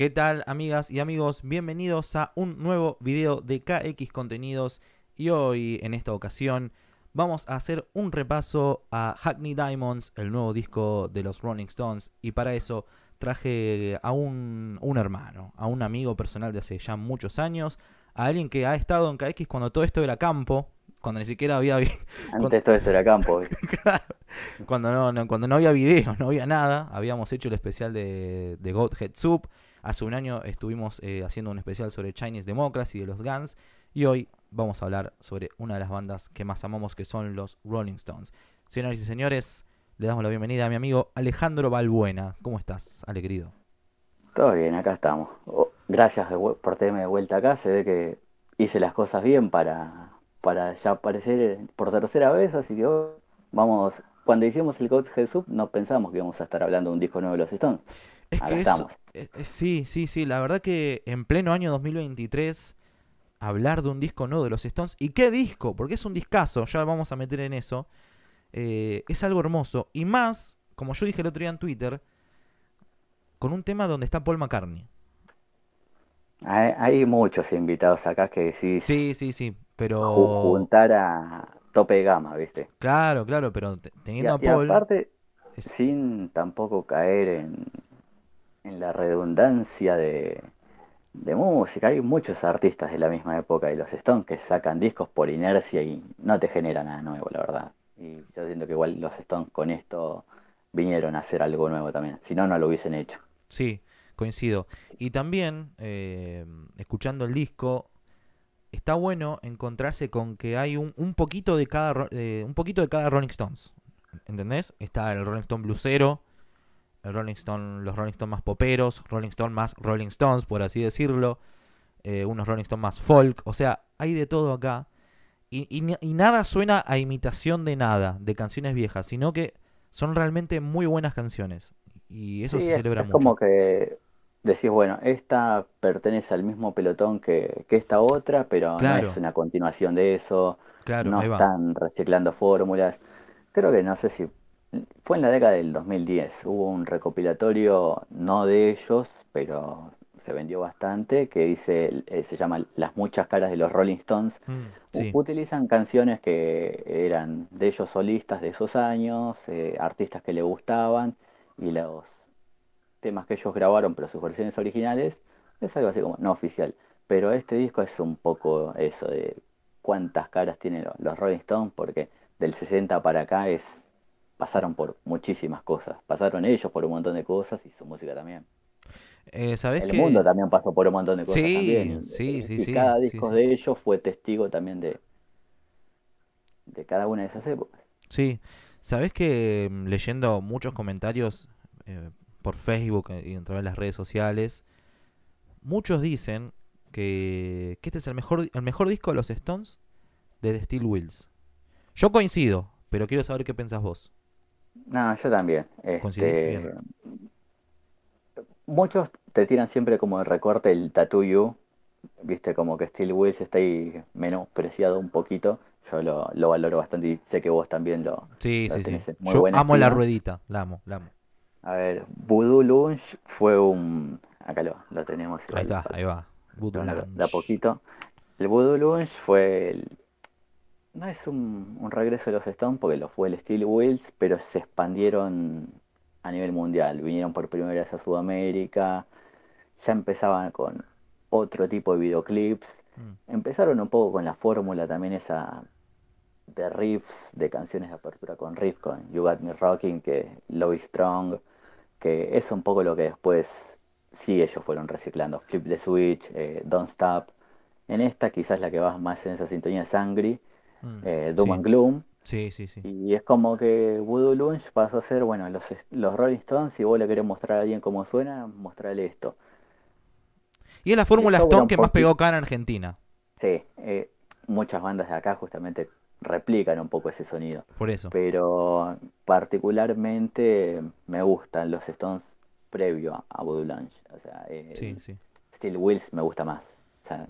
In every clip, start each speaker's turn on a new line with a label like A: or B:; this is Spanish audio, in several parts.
A: ¿Qué tal amigas y amigos? Bienvenidos a un nuevo video de KX Contenidos y hoy en esta ocasión vamos a hacer un repaso a Hackney Diamonds, el nuevo disco de los Rolling Stones y para eso traje a un, hermano, a un amigo personal de hace ya muchos años, a alguien que ha estado en KX cuando todo esto era campo, cuando ni siquiera había
B: antes todo esto era campo
A: cuando no, cuando no había video no había nada habíamos hecho el especial de, de Godhead Soup Hace un año estuvimos eh, haciendo un especial sobre Chinese Democracy de los Guns y hoy vamos a hablar sobre una de las bandas que más amamos que son los Rolling Stones. Señoras y señores, le damos la bienvenida a mi amigo Alejandro Balbuena. ¿Cómo estás, Ale querido?
B: Todo bien, acá estamos. Oh, gracias por tenerme de vuelta acá. Se ve que hice las cosas bien para, para ya aparecer eh, por tercera vez, así que vamos. Cuando hicimos el Coach Sub no pensamos que íbamos a estar hablando de un disco nuevo de los Stones. Es que eh,
A: eh, sí, sí, sí, la verdad que en pleno año 2023 hablar de un disco nuevo de los Stones, ¿y qué disco? Porque es un discazo, ya vamos a meter en eso, eh, es algo hermoso, y más, como yo dije el otro día en Twitter, con un tema donde está Paul McCartney.
B: Hay, muchos invitados acá que sí. Sí, sí, sí, pero... Juntar a tope gama, ¿viste?
A: Claro, claro, pero teniendo a, Paul... aparte,
B: sin tampoco caer en en la redundancia de, música. Hay muchos artistas de la misma época Y los Stones que sacan discos por inercia y no te genera nada nuevo, la verdad. Y yo siento que igual los Stones con esto vinieron a hacer algo nuevo también. Si no, no lo hubiesen hecho. Sí, coincido.
A: Y también, eh, escuchando el disco, está bueno encontrarse con que hay un, un poquito de cada eh, un poquito de cada Rolling Stones. ¿Entendés? Está el Rolling Stone blusero, Rolling Stone, los Rolling Stones más poperos, Rolling Stone más Rolling Stones, por así decirlo, eh, unos Rolling Stones más folk, o sea, hay de todo acá. Y, nada suena a imitación de nada, de canciones viejas, sino que son realmente muy buenas canciones.
B: Y eso se celebra mucho. Es como que decís, bueno, esta pertenece al mismo pelotón que, esta otra, pero no es una continuación de eso.
C: no están
B: reciclando fórmulas. Creo que no sé si fue en la década del 2010. Hubo un recopilatorio, no de ellos, pero se vendió bastante, que dice, eh, se llama Las muchas caras de los Rolling Stones.
C: Mm,
B: utilizan canciones que eran de ellos solistas de esos años, eh, artistas que le gustaban, y los temas que ellos grabaron, pero sus versiones originales, es algo así como no oficial. Pero este disco es un poco eso de cuántas caras tienen los Rolling Stones, porque del 60 para acá es pasaron por muchísimas cosas. Pasaron ellos por un montón de cosas y su música también.
A: Eh, ¿sabes el mundo también
B: pasó por un montón de cosas. Sí, también. sí, eh, sí, sí. Cada disco de ellos fue testigo también de, de cada una de esas épocas.
A: Sí, sabes que mm, leyendo muchos comentarios eh, por Facebook y en través de las redes sociales, muchos dicen que, que este es el mejor, el mejor disco de los Stones de The Steel Wheels. Yo coincido, pero quiero saber qué pensás vos.
B: No, yo también. Este, muchos te tiran siempre como de recorte el tatuyo viste, como que Steel Wheels está ahí menospreciado un poquito. Yo lo, valoro bastante y sé que vos también lo. Sí, sí, sí. yo amo la ruedita,
A: la amo, la amo.
B: A ver, Voodoo Lunch fue un. Acá lo, tenemos. Ahí está, ahí va. Voodoo poquito. El Voodoo Lunch fue el, no es un, regreso de los Stones porque lo fue el Steel Wheels, pero se expandieron a nivel mundial. Vinieron por primera vez a Sudamérica, ya empezaban con otro tipo de videoclips.
C: Mm. Empezaron
B: un poco con la fórmula también esa de riffs, de canciones de apertura con riffs, con You Got Me Rocking, que Love Strong, que es un poco lo que después sí ellos fueron reciclando. Flip the Switch, eh, Don't Stop. En esta quizás la que va más en esa sintonía es Angry, Mm. Eh, Doom and Gloom. Sí, sí, sí. Y es como que Voodoo Lunch pasó a ser, bueno, los, los Rolling Stones, si vos le querés mostrar a alguien cómo suena, mostrarle esto. Y es la fórmula Stone que más pegó acá en Argentina. Sí, eh, muchas bandas de acá justamente replican un poco ese sonido. Por eso. Pero particularmente me gustan los Stones previo a Voodoo Lunch. O sea, Steel Wheels me gusta más. O sea,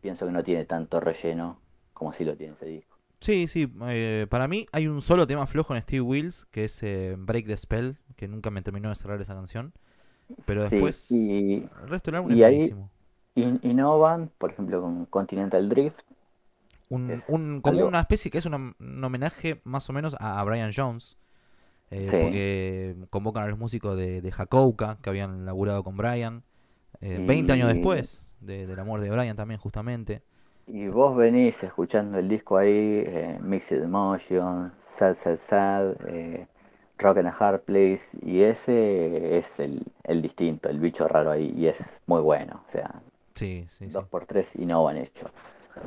B: pienso que no tiene tanto relleno como si lo tiene ese disco.
A: Sí, sí. Eh, para mí hay un solo tema flojo en Steve Wills, que es eh, Break the Spell, que nunca me terminó de cerrar esa canción. Pero después, el
B: resto del álbum y es buenísimo. Y, por ejemplo, con Continental Drift.
A: como una especie que es un, homenaje más o menos a, Brian Jones. Eh, porque convocan a los músicos de, de que habían laburado con Brian. Veinte 20 años después de, del amor de Brian también, justamente.
B: Y vos venís escuchando el disco ahí, eh, Mixed Emotion, Sad Sad Sad, eh, Rock and a Hard Place, y ese es el, distinto, el bicho raro ahí, y es muy bueno. O sea, sí, sí, dos por tres y no van hecho.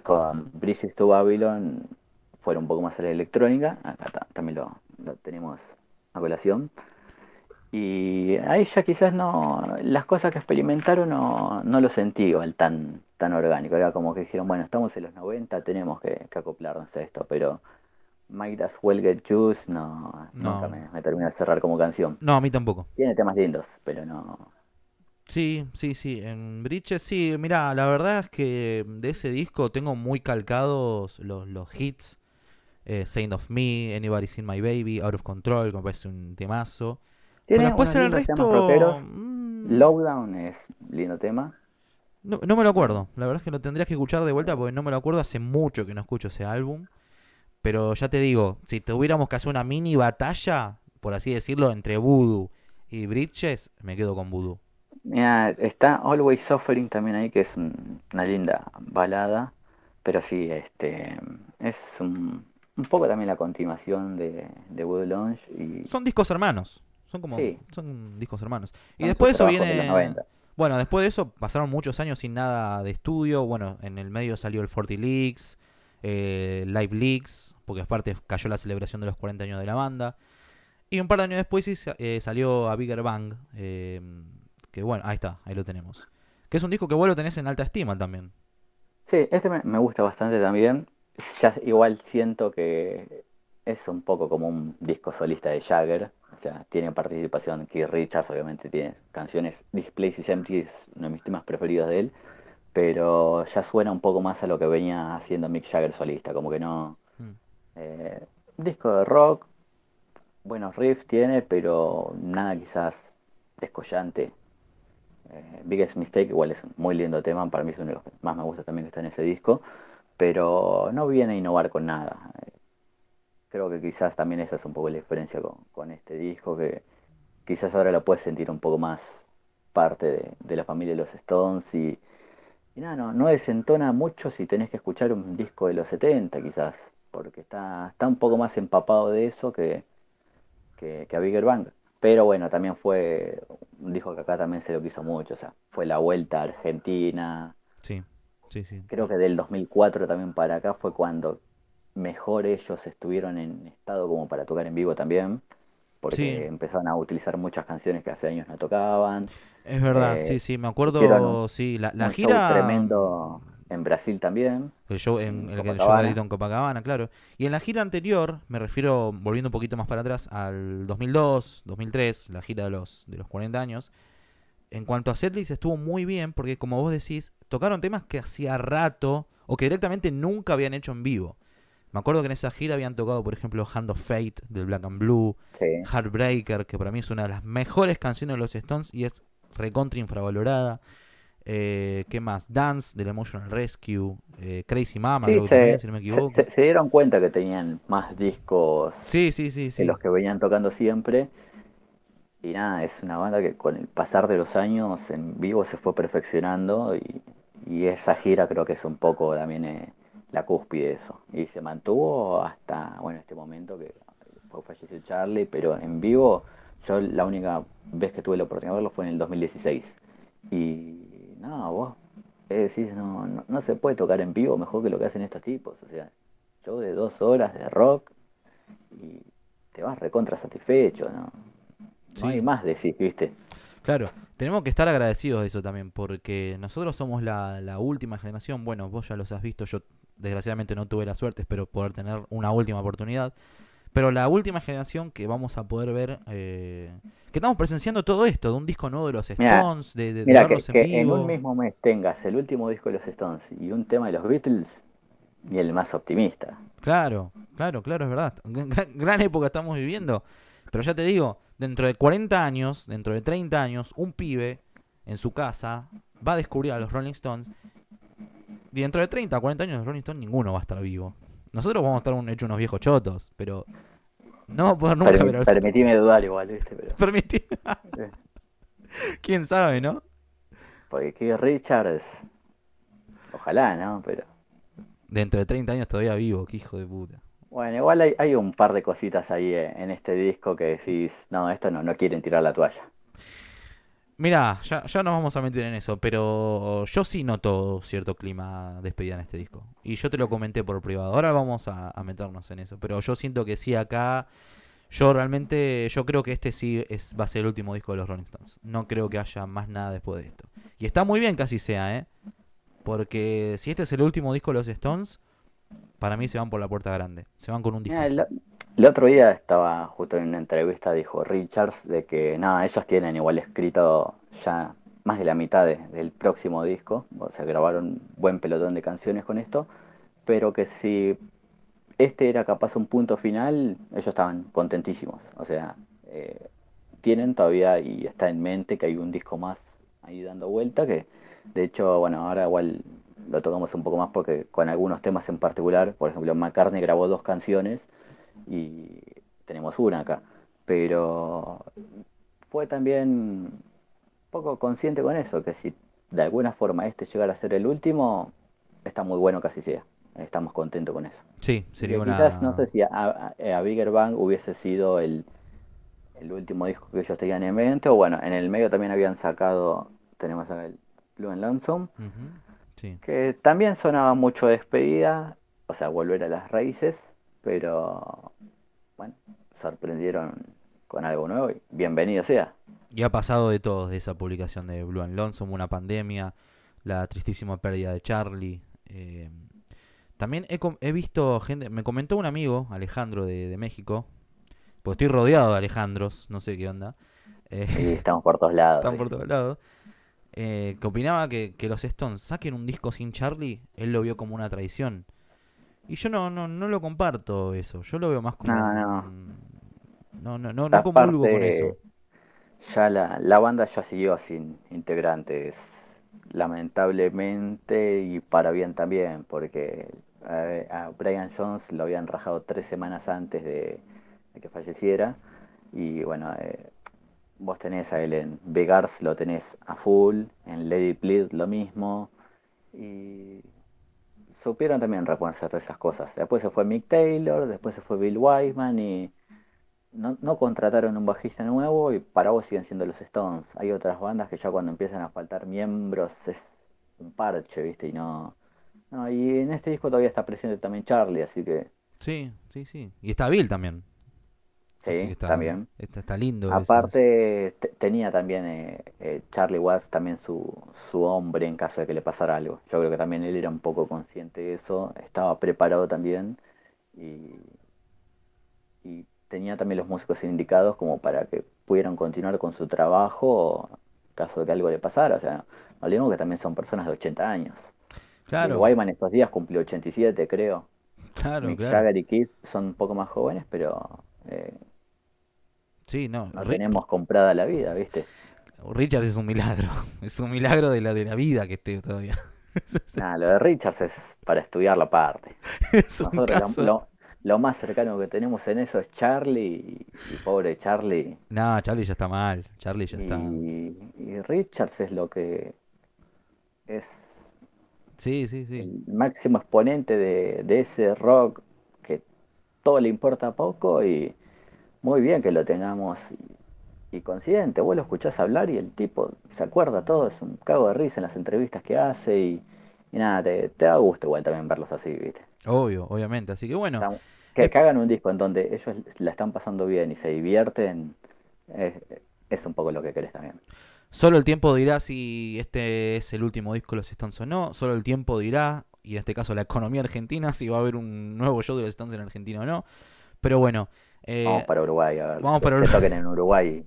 B: Con Bridges to Babylon fueron un poco más a la electrónica, acá también lo, tenemos a colación. Y ahí ya quizás no, las cosas que experimentaron no, lo sentí el tan orgánico. Era como que dijeron, bueno, estamos en los 90, tenemos que, acoplarnos a esto, pero Might as well get juice, no, me, termina de cerrar como canción. No, a mí tampoco. Tiene temas lindos, pero no.
A: Sí, sí, sí. En Bridges, sí. Mira, la verdad es que de ese disco tengo muy calcados los, hits. Eh, Saint of Me, Anybody Seen My Baby, Out of Control, que me parece un
B: temazo. Pero después en el resto. Mm. Lowdown es lindo tema.
A: No, no, me lo acuerdo. La verdad es que lo tendrías que escuchar de vuelta porque no me lo acuerdo. Hace mucho que no escucho ese álbum. Pero ya te digo, si tuviéramos que hacer una mini batalla, por así decirlo, entre Voodoo y Bridges, me quedo con Voodoo.
B: Mira, está Always Suffering también ahí, que es una linda balada. Pero sí, este es un, un poco también la continuación de, de Voodoo Lounge. Y... Son discos hermanos.
A: Son como. Son discos hermanos. y después eso viene.
B: Bueno, después de eso
A: pasaron muchos años sin nada de estudio. Bueno, en el medio salió el Forty Leaks, eh, Live Leaks, porque aparte cayó la celebración de los 40 años de la banda. Y un par de años después sí, eh, salió a Bigger Bang, em, que bueno, ahí está, ahí lo tenemos. Que es un disco que vos lo tenés en alta estima también.
B: Sí, este me, gusta bastante también. Ya igual siento que es un poco como un disco solista de Jagger tiene participación Keith Richards, obviamente tiene canciones. Displays y Empty es uno de mis temas preferidos de él, pero ya suena un poco más a lo que venía haciendo Mick Jagger solista, como que no. Mm. Eh, disco de rock, buenos riffs tiene, pero nada quizás descollante. Eh, Biggest Mistake igual es un muy lindo tema, para mí es uno de los que más me gusta también que está en ese disco, pero no viene a innovar con nada creo que quizás también esa es un poco la diferencia con, este disco, que quizás ahora lo puedes sentir un poco más parte de, la familia de los Stones y, nada, no, desentona mucho si tenés que escuchar un disco de los 70 quizás, porque está, está un poco más empapado de eso que, a Bigger Bang. Pero bueno, también fue, un disco que acá también se lo quiso mucho, o sea, fue la vuelta a Argentina.
A: Sí, sí, sí.
B: Creo que del 2004 también para acá fue cuando mejor ellos estuvieron en estado como para tocar en vivo también, porque empezaron a utilizar muchas canciones que hace años no tocaban. Es verdad, eh, sí, sí, me acuerdo, sí, la, la gira... tremendo en Brasil también.
A: El show en, Copacabana, claro. Y en la gira anterior, me refiero, volviendo un poquito más para atrás, al 2002, 2003, la gira de los, de los 40 años. En cuanto a setlist estuvo muy bien porque como vos decís, tocaron temas que hacía rato o que directamente nunca habían hecho en vivo. Me acuerdo que en esa gira habían tocado, por ejemplo, Hand of Fate del Black and Blue, Heartbreaker, que para mí es una de las mejores canciones de los Stones y es recontra infravalorada. Eh, ¿Qué más? Dance del Emotional Rescue, eh, Crazy Mama, se, también, si no me equivoco.
B: Se, dieron cuenta que tenían más discos sí, sí, sí, sí. De los que venían tocando siempre. Y nada, es una banda que con el pasar de los años en vivo se fue perfeccionando y, esa gira creo que es un poco también eh, la cúspide de eso. Y se mantuvo hasta, bueno, este momento que falleció Charlie, pero en vivo yo la única vez que tuve la oportunidad de verlo fue en el 2016. Y no, vos decís, no, no, se puede tocar en vivo mejor que lo que hacen estos tipos. O sea, ...yo de dos horas de rock y te vas recontra satisfecho, ¿no? No hay más decir, ¿viste?
A: Claro, tenemos que estar agradecidos de eso también, porque nosotros somos la, la última generación, bueno, vos ya los has visto, yo desgraciadamente no tuve la suerte, espero poder tener una última oportunidad. Pero la última generación que vamos a poder ver, eh, que estamos presenciando todo esto, de un disco nuevo de los Stones, de, de, que, en, un
B: mismo mes tengas el último disco de los Stones y un tema de los Beatles y el más optimista.
A: Claro, claro, claro, es verdad. gran época estamos viviendo. Pero ya te digo, dentro de 40 años, dentro de 30 años, un pibe en su casa va a descubrir a los Rolling Stones dentro de 30 40 años, de Rolling Stone ninguno va a estar vivo. Nosotros vamos a estar un, hecho unos viejos chotos, pero. No vamos nunca
B: dudar igual, ¿viste? Pero... Quién sabe, ¿no? Porque Keith Richards. Ojalá, ¿no? Pero. Dentro de 30 años todavía
A: vivo, qué hijo de puta.
B: Bueno, igual hay, un par de cositas ahí eh, en este disco que decís, no, esto no, no quieren tirar la toalla.
A: Mira, ya, ya nos vamos a meter en eso, pero yo sí noto cierto clima despedida en este disco. Y yo te lo comenté por privado. Ahora vamos a, meternos en eso. Pero yo siento que sí acá. Yo realmente, yo creo que este sí va a ser el último disco de los Rolling Stones. No creo que haya más nada después de esto. Y está muy bien que así sea, ¿eh? Porque si este es el último disco de los Stones, para mí se van por la puerta grande, se van con un disco.
B: el, otro día estaba justo en una entrevista, dijo Richards, de que nada, ellos tienen igual escrito ya más de la mitad del próximo disco, o sea, grabaron buen pelotón de canciones con esto, pero que si este era capaz un punto final, ellos estaban contentísimos, o sea, eh, tienen todavía y está en mente que hay un disco más ahí dando vuelta, que de hecho, bueno, ahora igual lo tocamos un poco más porque con algunos temas en particular, por ejemplo, McCartney grabó dos canciones y tenemos una acá, pero fue también poco consciente con eso, que si de alguna forma este llegara a ser el último, está muy bueno que así sea. Estamos contentos con eso.
A: Sí, sería una... Quizás no sé
B: si a, Bigger Bang hubiese sido el, último disco que ellos tenían en mente, o bueno, en el medio también habían sacado, tenemos a el Blue and Lonesome, que también sonaba mucho despedida, o sea, volver a las raíces, pero bueno, sorprendieron con algo nuevo y bienvenido sea.
A: Y ha pasado de todo de esa publicación de Blue and Lonesome, una pandemia, la tristísima pérdida de Charlie. Eh, también he, visto gente, me comentó un amigo, Alejandro de, México, pues estoy rodeado de Alejandros, no sé qué onda. Eh, sí, estamos por lados. por todos lados. eh, que opinaba que, los Stones saquen un disco sin Charlie, él lo vio como una traición. Y yo no, no, no lo comparto eso, yo lo veo más como... No, no. No, no, no, con
B: eso. Ya la, banda ya siguió sin integrantes, lamentablemente, y para bien también, porque a, Brian Jones lo habían rajado tres semanas antes de, que falleciera. Y bueno, eh, vos tenés a él en Begars, lo tenés a full, en Lady Plead lo mismo. Y supieron también reconocer todas esas cosas. Después se fue Mick Taylor, después se fue Bill Wiseman y no, no, contrataron un bajista nuevo y para vos siguen siendo los Stones. Hay otras bandas que ya cuando empiezan a faltar miembros es un parche, ¿viste? Y no. no y en este disco todavía está presente también Charlie, así que.
A: Sí, sí, sí. Y está Bill
B: también. Sí, está, también. Está, lindo. Aparte, tenía también eh, eh, Charlie Watts, también su, su hombre en caso de que le pasara algo. Yo creo que también él era un poco consciente de eso, estaba preparado también y, tenía también los músicos indicados como para que pudieran continuar con su trabajo en caso de que algo le pasara. O sea, no digo que también son personas de 80 años.
A: Claro. Wyman
B: estos días cumplió 87, creo.
A: Claro, Mick Jagger
B: y Kiss son un poco más jóvenes, pero... Eh, Sí, no. tenemos comprada la vida, ¿viste?
A: Richards es un milagro. Es un milagro de la, de la vida que esté todavía.
B: no lo de Richards es para estudiar la parte. lo, más cercano que tenemos en eso es Charlie. Y, pobre Charlie. No, Charlie ya está mal. Charlie ya y, está. Y Richards es lo que. Es. Sí, sí, sí. El máximo exponente de ese rock que todo le importa poco y muy bien que lo tengamos y, consciente. Vos lo escuchás hablar y el tipo se acuerda todo, es un cago de risa en las entrevistas que hace y, nada, te, da gusto igual también verlos así, ¿viste?
A: Obvio, obviamente.
B: Así que bueno. que, hagan eh, un disco en donde ellos la están pasando bien y se divierten, es, un poco lo que querés también.
A: Solo el tiempo dirá si este es el último disco de los Stones o no. Solo el tiempo dirá, y en este caso la economía argentina, si va a haber un nuevo show de los Stones en Argentina o no. Pero bueno,
B: eh, vamos para Uruguay, a ver. Vamos para Uruguay. Que toquen en Uruguay.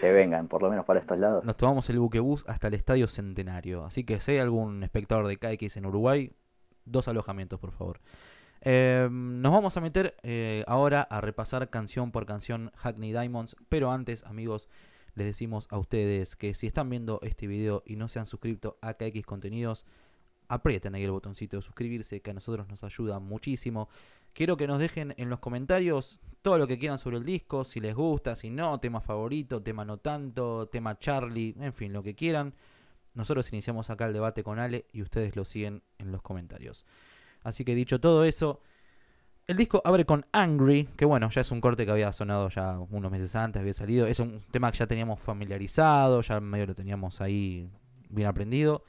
B: Que vengan, por lo menos para estos lados.
A: Nos tomamos el buquebús hasta el Estadio
B: Centenario. Así
A: que si hay algún espectador de KX en Uruguay, dos alojamientos, por favor. Eh, nos vamos a meter eh, ahora a repasar canción por canción Hackney Diamonds. Pero antes, amigos, les decimos a ustedes que si están viendo este video y no se han suscrito a KX Contenidos, aprieten ahí el botoncito de suscribirse, que a nosotros nos ayuda muchísimo. Quiero que nos dejen en los comentarios todo lo que quieran sobre el disco, si les gusta, si no, tema favorito, tema no tanto, tema Charlie, en fin, lo que quieran. Nosotros iniciamos acá el debate con Ale y ustedes lo siguen en los comentarios. Así que dicho todo eso, el disco abre con Angry, que bueno, ya es un corte que había sonado ya unos meses antes, había salido. Es un tema que ya teníamos familiarizado, ya medio lo teníamos ahí bien aprendido.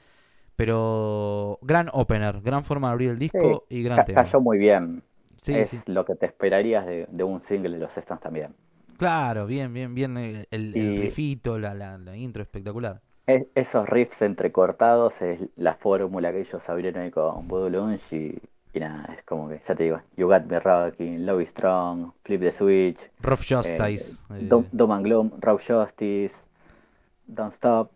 A: Pero gran opener, gran forma de abrir el disco y gran tema. Cayó
B: muy bien es lo que te esperarías de, un single de los Stones también.
A: Claro, bien, bien, bien. Eh,
B: el, riffito,
A: la, la, la, intro espectacular.
B: esos riffs entrecortados es la fórmula que ellos abrieron ahí con Voodoo y, nada, es como que, ya te digo, You Got Me Rocking, Love is Strong, Flip the Switch, Rough eh, Justice, eh. Rough Justice, Don't Stop,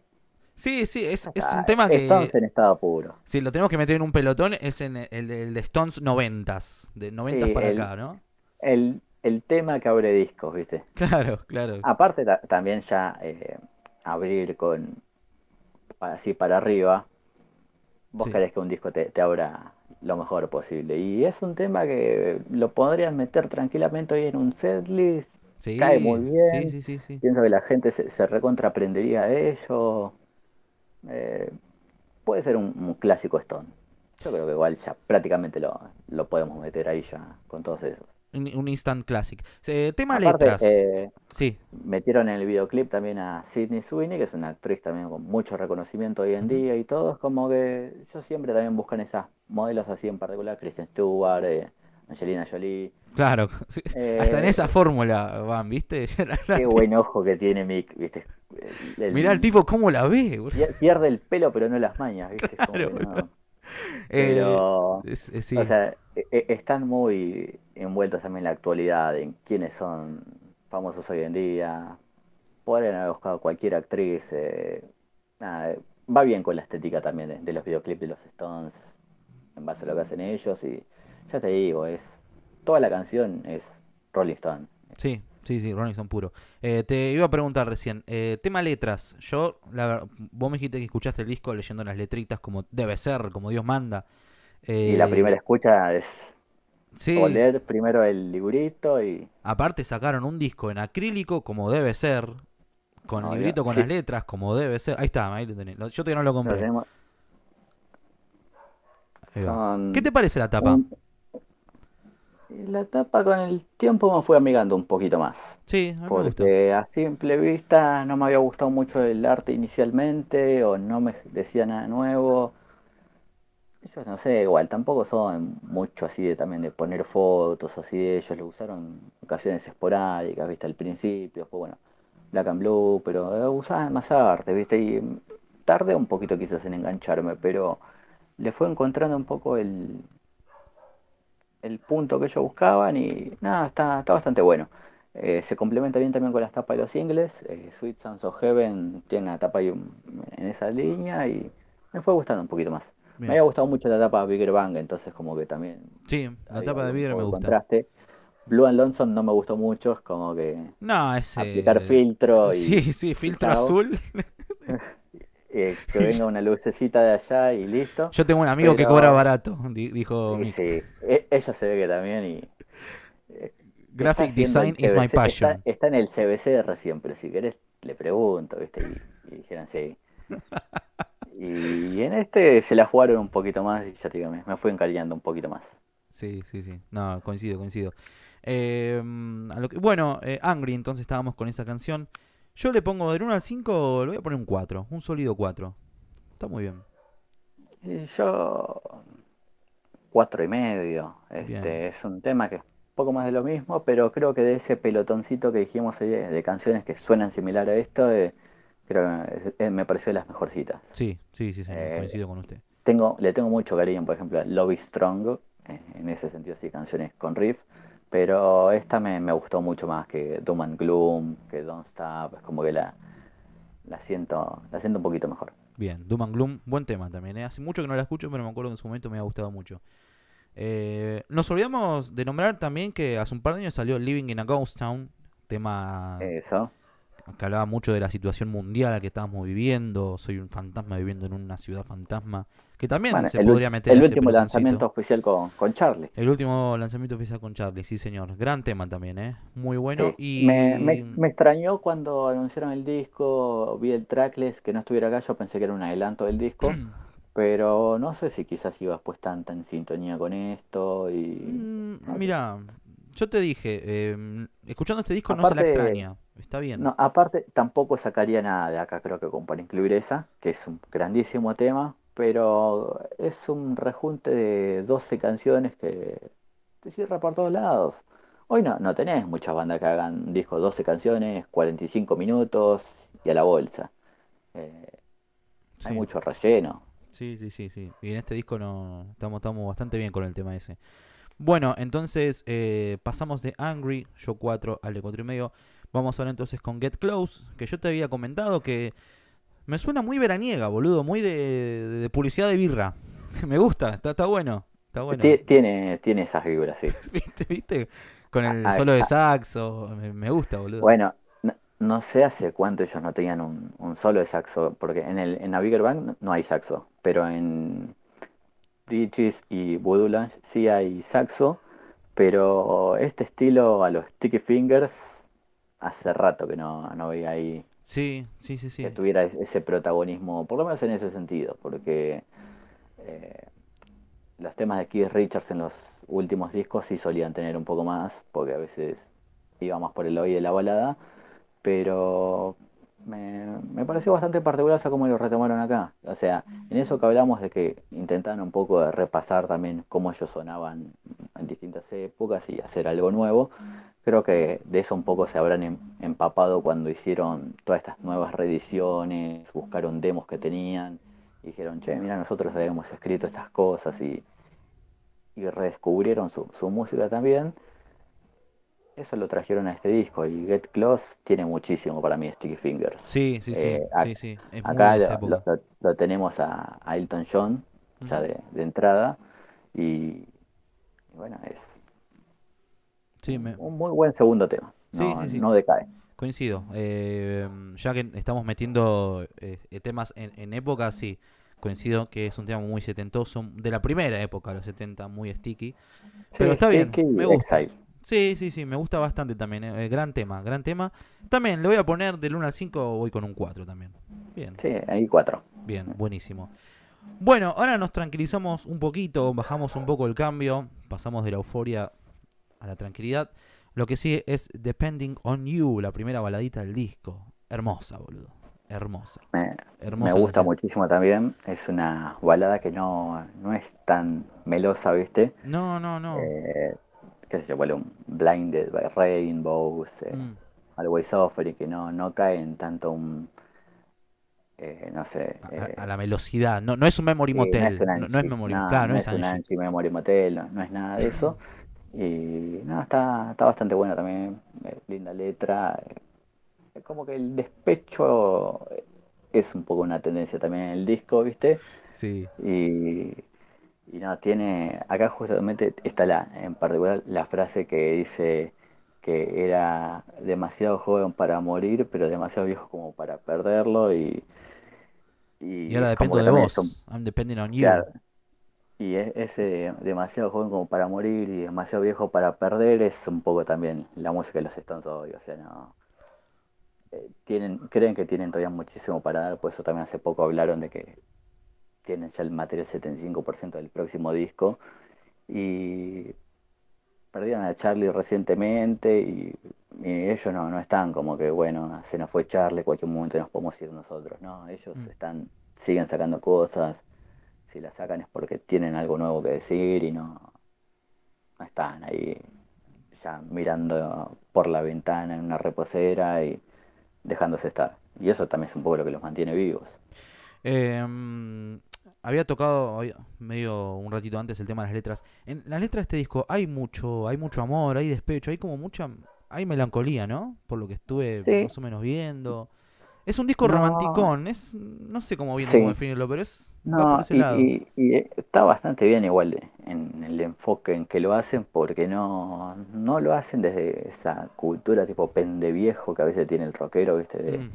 A: Sí, sí, es, un tema que. Stones
B: en estado puro.
A: Si lo tenemos que meter en un pelotón, es en el, de Stones 90 de
C: 90 para acá,
B: ¿no? El, el tema que abre discos, ¿viste? Claro, claro. Aparte, también ya eh, abrir con. así para arriba. Vos querés que un disco te, abra lo mejor posible. Y es un tema que lo podrías meter tranquilamente hoy en un setlist. Sí, cae muy bien. Sí, sí, Pienso que la gente se, se recontraprendería a ello. Eh, puede ser un, clásico Stone. Yo creo que igual ya prácticamente lo, podemos meter ahí ya con todos esos.
A: Un, instant classic. tema letras. Eh,
B: sí. Metieron en el videoclip también a Sidney Sweeney, que es una actriz también con mucho reconocimiento hoy en día y todo. Es como que yo siempre también buscan esas modelos así en particular, Kristen Stewart, eh, Angelina Jolie. Claro, eh, hasta en esa fórmula van, ¿viste? Qué buen ojo que tiene Mick, ¿viste? El, Mirá el tipo cómo la ve. Pierde el pelo pero no las mañas, ¿viste? Pero, eh, o sea, e, e, están muy envueltos también en la actualidad, en quiénes son famosos hoy en día. Podrían haber buscado cualquier actriz. Eh, va bien con la estética también de, los videoclips de los Stones, en base a lo que hacen ellos y ya te digo, es. Toda la canción es Rolling Stone.
A: Sí, sí, sí, Rolling Stone puro. Eh, te iba a preguntar recién, eh, tema letras. Yo, la, vos me dijiste que escuchaste el disco leyendo las letritas como debe ser, como Dios manda. y la eh, primera
B: escucha es sí. leer primero el librito y.
A: Aparte sacaron un disco en acrílico como debe ser, con librito con las letras como debe ser. Ahí está, ahí lo tenés. Yo todavía no lo compré.
B: ¿Qué te parece la tapa? La tapa con el tiempo me fue amigando un poquito más. Sí, a porque a simple vista no me había gustado mucho el arte inicialmente o no me decía nada nuevo. Yo no sé, igual tampoco son mucho así de también de poner fotos así de ellos, lo usaron ocasiones esporádicas, viste, al principio, fue bueno, Black and Blue, pero eh, usaban más arte, viste, y tardé un poquito quizás en engancharme, pero le fue encontrando un poco el, el punto que ellos buscaban y nada, está, bastante bueno. Eh, se complementa bien también con las tapas de los ingles eh, Sweet Sons of Heaven tiene la tapa ahí en esa línea y me fue gustando un poquito más. Me había gustado mucho la tapa de Bigger Bang, entonces como que también...
A: Sí, la tapa de Bigger me gusta. Contraste.
B: Blue and Lonson no me gustó mucho, es como que...
A: No, ese... Aplicar filtro y... Sí, sí, filtro azul.
B: Eh, que venga una lucecita de allá y listo. Yo tengo un amigo que cobra barato, dijo. sí. E-, ella se ve que también y. Eh, Graphic design is my passion. Está, en el CBC recién Pero si querés le pregunto, ¿viste? Y, dijeron sí. Y, en este se la jugaron un poquito más y ya te digo, me fui encariñando un poquito más.
A: Sí, sí, sí. No, coincido, coincido. Eh, bueno, Angry, entonces estábamos con esa canción. Yo le pongo del 1 al 5, le voy a poner un 4, un sólido 4. Está muy bien.
B: yo 4 y medio. Este, es un tema que es poco más de lo mismo, pero creo que de ese pelotoncito que dijimos ayer eh, de canciones que suenan similar a esto, eh, creo que eh, me, pareció de las mejorcitas.
A: Sí, sí, sí, coincido
B: con usted. Tengo, le tengo mucho cariño, por ejemplo, a Lobby Strong, en ese sentido, sí, canciones con riff. Pero esta me, me gustó mucho más que Doom and Gloom, que Don't Stop, es como que la, la siento, la siento un poquito mejor. Bien,
A: Doom and Gloom, buen tema también. ¿eh? Hace mucho que no la escucho, pero me acuerdo que en su momento me ha gustado mucho. Eh, nos olvidamos de nombrar también que hace un par de años salió Living in a Ghost Town, tema que hablaba mucho de la situación mundial que estábamos viviendo. Soy un fantasma viviendo en una ciudad fantasma.
B: Que también se el, podría meter. El último lanzamiento oficial con, con, Charlie.
A: El último lanzamiento oficial con Charlie, sí, señor. Gran tema también, ¿eh? Muy bueno. Y... Me, me,
B: extrañó cuando anunciaron el disco, vi el tracklist que no estuviera acá, yo pensé que era un adelanto del disco. pero no sé si quizás ibas pues tan, en sintonía con esto. y mm,
A: Mira, yo te dije, em, escuchando este disco no se la extraña, está bien. No,
B: aparte tampoco sacaría nada de acá, creo que para incluir esa, que es un grandísimo tema, pero es un rejunte de 12 canciones que te cierra por todos lados. Hoy no, no tenés muchas bandas que hagan disco 12 canciones, 45 minutos y a la bolsa. Eh, hay mucho relleno.
A: Sí, sí, sí, sí. Y en este disco no estamos, estamos bastante bien con el tema ese. Bueno, entonces eh, pasamos de Angry, yo 4, al de 4 y medio. Vamos ahora entonces con Get Close, que yo te había comentado que me suena muy veraniega, boludo, muy de, publicidad de birra. Me gusta, está, bueno. Está bueno.
B: Tiene, tiene esas vibras, sí.
A: ¿Viste? Con el ah, solo de ah, ah. saxo. Me, gusta, boludo. Bueno,
B: no, sé hace cuánto ellos no tenían un, solo de saxo. Porque en, el, en la Bigger no hay saxo. Pero en Bridges y Voodoo sí hay saxo. Pero este estilo a los Sticky Fingers hace rato que no, no veía ahí Sí, sí, sí, sí. Que tuviera ese protagonismo, por lo menos en ese sentido, porque eh, los temas de Keith Richards en los últimos discos sí solían tener un poco más, porque a veces iba más por el oído de la balada, pero me, pareció bastante particular como lo retomaron acá. O sea, en eso que hablamos de que intentaron un poco de repasar también cómo ellos sonaban en distintas épocas y hacer algo nuevo, Creo que de eso un poco se habrán em, empapado cuando hicieron todas estas nuevas reediciones, buscaron demos que tenían, y dijeron, che, mira, nosotros habíamos escrito estas cosas y, y redescubrieron su, música también. Eso lo trajeron a este disco y Get Close tiene muchísimo para mí Sticky Fingers. Sí, sí, sí. Eh, sí, sí. acá lo, lo, tenemos a, a Elton John, ya de, entrada, y bueno, es un muy buen segundo tema. No, sí, sí, no decae. Coincido. Eh,
A: ya que estamos metiendo eh, eh, temas en, en, época, sí, coincido que es un tema muy setentoso, de la primera época, los 70, muy sticky. Pero está bien, me gusta. Sí, sí, sí, me gusta bastante también. gran tema, gran tema. También le voy a poner del 1 al 5, voy con un 4 también. Bien. Sí, ahí 4. Bien, buenísimo. Bueno, ahora nos tranquilizamos un poquito, bajamos un poco el cambio, pasamos de la euforia a la tranquilidad. Lo que sí es Depending on You, la primera baladita del disco. Hermosa, boludo. Hermosa. Me, gusta
B: muchísimo también. Es una balada que no, no es tan melosa, ¿viste? No, no, no. Eh, qué sé yo, un Blinded by Rainbows, eh, mm. Always Offering, que no, no cae en tanto un... Eh, no sé. Eh,
A: a, la velocidad. No, no es un Memory
C: Motel. No es, Memory Motel. no, es Memory
B: Motel, no es nada de eso. Y no, está, está bastante buena también, eh, linda letra. Eh, como que el despecho es un poco una tendencia también en el disco, ¿viste? Sí. Y, no, tiene, acá justamente está la, en particular la frase que dice que era demasiado joven para morir, pero demasiado viejo como para perderlo y... Y, ahora depende de vos. depending y es, eh, demasiado joven como para morir y demasiado viejo para perder es un poco también la música de los Stones hoy. O sea, no. Eh, tienen, creen que tienen todavía muchísimo para dar, por eso también hace poco hablaron de que tienen ya el material 75% del próximo disco. Y perdieron a Charlie recientemente y, ellos no, están como que, bueno, se nos fue Charlie, cualquier momento nos podemos ir nosotros. No, ellos mm. están siguen sacando cosas si la sacan es porque tienen algo nuevo que decir y no, no están ahí ya mirando por la ventana en una reposera y dejándose estar. Y eso también es un poco lo que los mantiene vivos.
A: Em, había tocado medio un ratito antes el tema de las letras. En las letras de este disco hay mucho, hay mucho amor, hay despecho, hay como mucha, hay melancolía, ¿no? Por lo que estuve más o menos viendo. Es un disco romanticón, es, no sé cómo bien cómo definirlo, pero es... No, y,
B: lado. Y, eh, está bastante bien igual eh, en el enfoque en que lo hacen, porque no, no lo hacen desde esa cultura tipo pendeviejo que a veces tiene el rockero, ¿viste?
C: De, mm.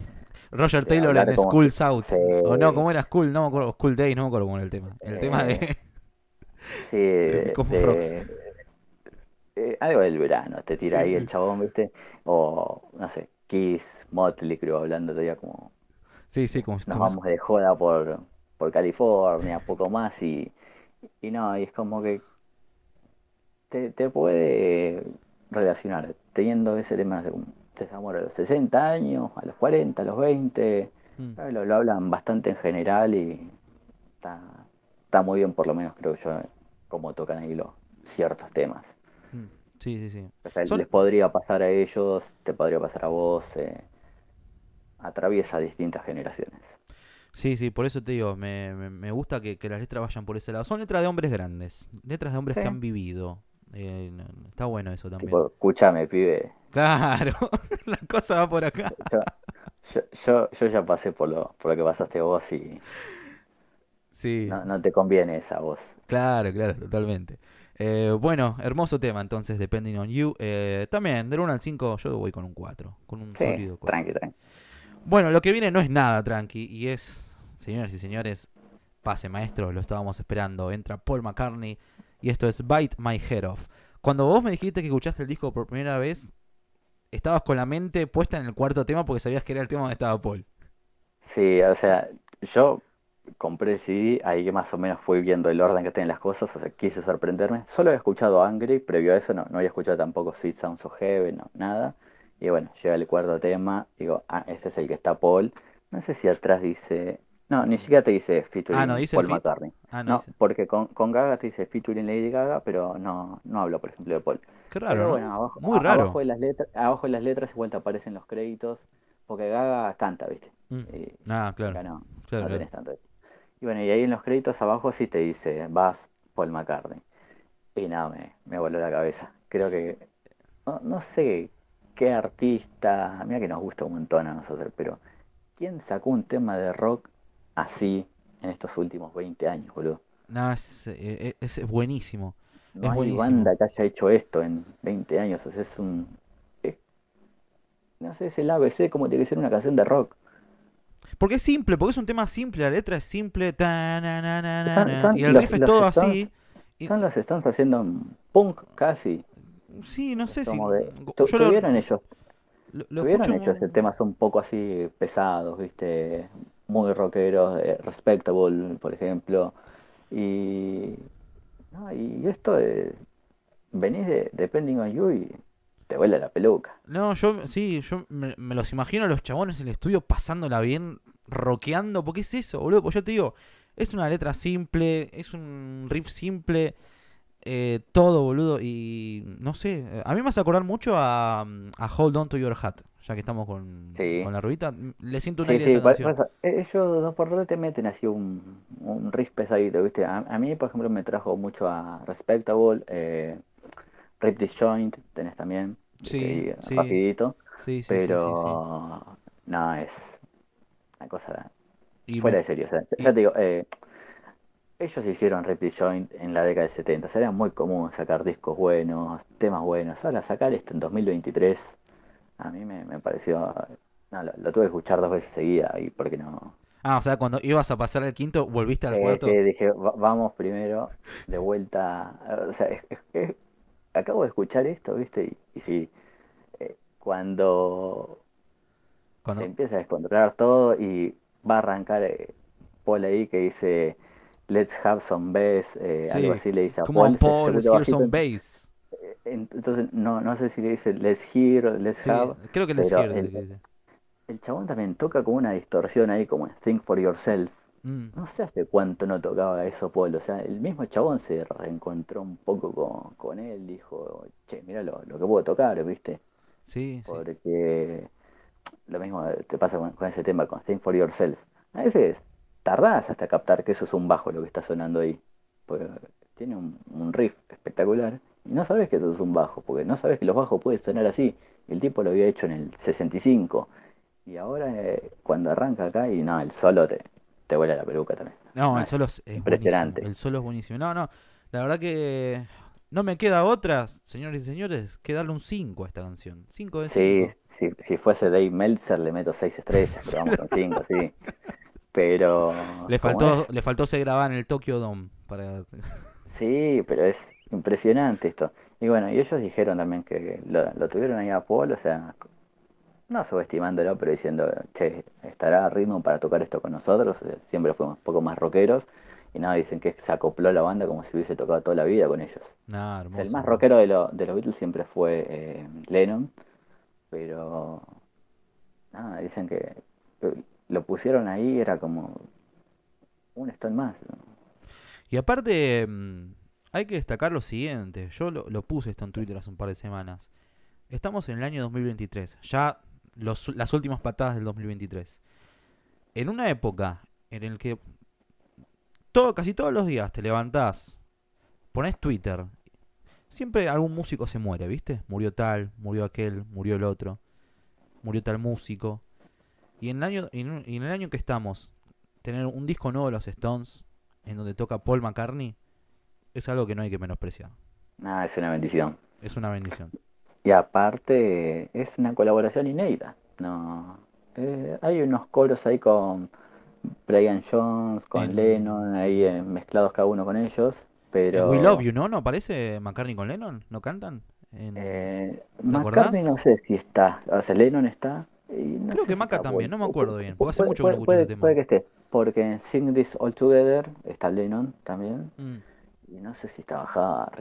A: Roger Taylor en School South. O no, como era School? No School Day, no me acuerdo cómo era
B: el tema.
C: El tema de... Eh, sí,
B: de, algo del verano, te tira ahí el chabón, ¿viste? O, no sé, Kiss, Motley, creo, hablando todavía como. Sí, sí, como Nos vamos de joda por, California, poco más, y, y no, y es como que te, puede relacionar teniendo ese tema de desamor a los 60 años, a los 40, a los 20. Mm. Lo, hablan bastante en general y está, está muy bien, por lo menos creo yo, eh, como tocan ahí los ciertos temas. Sí, sí, sí. les podría pasar a ellos, te podría pasar a vos. Eh, atraviesa distintas generaciones.
A: Sí, sí, por eso te digo, me, me, gusta que, las letras vayan por ese lado. Son letras de hombres grandes, letras de hombres que han vivido. Eh, está
B: bueno eso también. escúchame, pibe. Claro,
A: la cosa va por acá.
B: Yo, ya pasé por lo, por lo que pasaste vos y... Sí. No, no te conviene esa voz.
A: Claro, claro, totalmente. Eh, bueno, hermoso tema entonces, Depending on You. Eh, también, del 1 al 5 yo voy con un 4, con un sólido 4. Tranqui, tranqui. Bueno, lo que viene no es nada tranqui y es, señores y señores, pase maestro, lo estábamos esperando. Entra Paul McCartney y esto es Bite My Head Off. Cuando vos me dijiste que escuchaste el disco por primera vez, estabas con la mente puesta en el cuarto tema porque sabías que era el tema donde estaba Paul.
B: Sí, o sea, yo compré el CD, ahí más o menos fui viendo el orden que tienen las cosas, o sea, quise sorprenderme. Solo había escuchado Angry, previo a eso no, no había escuchado tampoco Sweet Sounds o Heaven, no, nada. Y bueno, llega el cuarto tema, digo, ah, este es el que está Paul. No sé si atrás dice. No, ni siquiera te dice featuring ah, Paul McCartney. Ah, no, porque con, con, Gaga te dice featuring Lady Gaga, pero no, no hablo, por ejemplo, de Paul. Qué raro. Pero muy raro. Abajo de las letras, abajo de las letras igual te aparecen los créditos, porque Gaga canta, ¿viste? Mm. Eh, ah, claro. claro, no tanto y bueno, y ahí en los créditos abajo sí te dice, vas Paul McCartney. Y nada, me, voló la cabeza. Creo que, no, sé qué artista, a mira que nos gusta un montón a nosotros, pero ¿quién sacó un tema de rock así en estos últimos 20 años, boludo?
A: No, eh, es, buenísimo. No es hay banda
B: que haya hecho esto en 20 años, es un... no sé, es el ABC como tiene que ser una canción de rock.
A: Porque es simple, porque es un tema simple, la letra es simple.
B: y el riff es todo así. Son las Stones haciendo punk casi.
A: Sí, no sé si. De, yo tuvieron ellos.
B: Lo, lo ellos temas un poco así pesados, ¿viste? Muy rockeros, eh, Respectable, por ejemplo. Y. y esto de. Venís de Depending on You y te vuela la peluca.
A: No, yo sí, yo me, los imagino a los chabones en el estudio pasándola bien, rockeando, porque es eso, boludo. Pues yo te digo, es una letra simple, es un riff simple, eh, todo, boludo. Y no sé, a mí me hace acordar mucho a, Hold On to Your Hat, ya que estamos con, la rubita. Le siento una idea sí, esa por,
B: eh, Ellos dos por dos te meten así un, un riff pesadito, ¿viste? A, mí, por ejemplo, me trajo mucho a Respectable. Eh, Rip Disjoint tenés también. Sí, sí, rapidito. Sí, sí, pero no, es una cosa fuera de serio. ya te digo, eh, ellos hicieron Rip Joint en la década de 70. Sería muy común sacar discos buenos, temas buenos. Ahora sacar esto en 2023, a mí me, pareció... No, lo, tuve que escuchar dos veces seguida y por qué no...
A: Ah, o sea, cuando ibas a pasar el quinto, volviste al cuarto. Sí,
B: dije, vamos primero, de vuelta. O sea, es acabo de escuchar esto, ¿viste? Y, si eh, cuando, cuando, se empieza a descontrolar todo y va a arrancar eh, Paul ahí que dice, let's have some bass, eh, algo así le dice a Paul. Paul some bass. Entonces, no, no sé si le dice let's hear let's sí, Creo que let's hear. El, el chabón también toca con una distorsión ahí como Think for Yourself.
C: Mm. No sé hace
B: cuánto no tocaba eso Paul. O sea, el mismo chabón se reencontró un poco con, él. Dijo, che, mira lo, que puedo tocar, ¿viste? Sí. Porque lo mismo te pasa con, ese tema, con Stay for Yourself. A veces tardás hasta captar que eso es un bajo lo que está sonando ahí. tiene un, riff espectacular. Y no sabes que eso es un bajo, porque no sabes que los bajos pueden sonar así. El tipo lo había hecho en el 65. Y ahora eh, cuando arranca acá y no, el solo te vuela la peluca también.
A: No, el solo es, impresionante. El solo es buenísimo. No, no, la verdad que no me queda otra, señores y señores, que darle un 5 a esta canción. 5 de cinco.
B: Sí, si, si, fuese Dave Meltzer le meto 6 estrellas, pero vamos con 5, sí. Pero. Le faltó,
A: le faltó se grabar en el Tokyo
B: Dome. Para... Sí, pero es impresionante esto. Y bueno, y ellos dijeron también que lo, lo tuvieron ahí a Paul, o sea, no subestimándolo, pero diciendo, che, ¿estará a ritmo para tocar esto con nosotros? Eh, siempre fuimos un poco más rockeros. Y nada, dicen que se acopló la banda como si hubiese tocado toda la vida con ellos. el más rockero de, los Beatles siempre fue eh, Lennon, pero nada, dicen que lo pusieron ahí, era como un Stone más.
A: Y aparte, mm, hay que destacar lo siguiente, yo lo, lo puse esto en Twitter hace un par de semanas. Estamos en el año 2023, ya las últimas patadas del 2023. En una época en el que todo, casi todos los días te levantás, pones Twitter, siempre algún músico se muere, ¿viste? Murió tal, murió aquel, murió el otro, murió tal músico. Y en el año, en, el año que estamos, tener un disco nuevo de los Stones, en donde toca Paul McCartney, es algo que no hay que menospreciar.
B: No, ah, es una bendición. Es una bendición. Y aparte es una colaboración inédita. No, eh, hay unos coros ahí con Brian Jones, con eh. Lennon, ahí eh, mezclados cada uno con ellos. Pero... We Love
A: You, ¿no? ¿No aparece McCartney con Lennon? ¿No cantan?
B: McCartney no sé si está. O sea, Lennon está. Creo que Maca también,
A: no me acuerdo bien. Porque hace mucho que tema.
B: que esté. Porque en Sing This All Together está Lennon también. Mm. Y no sé si está bajada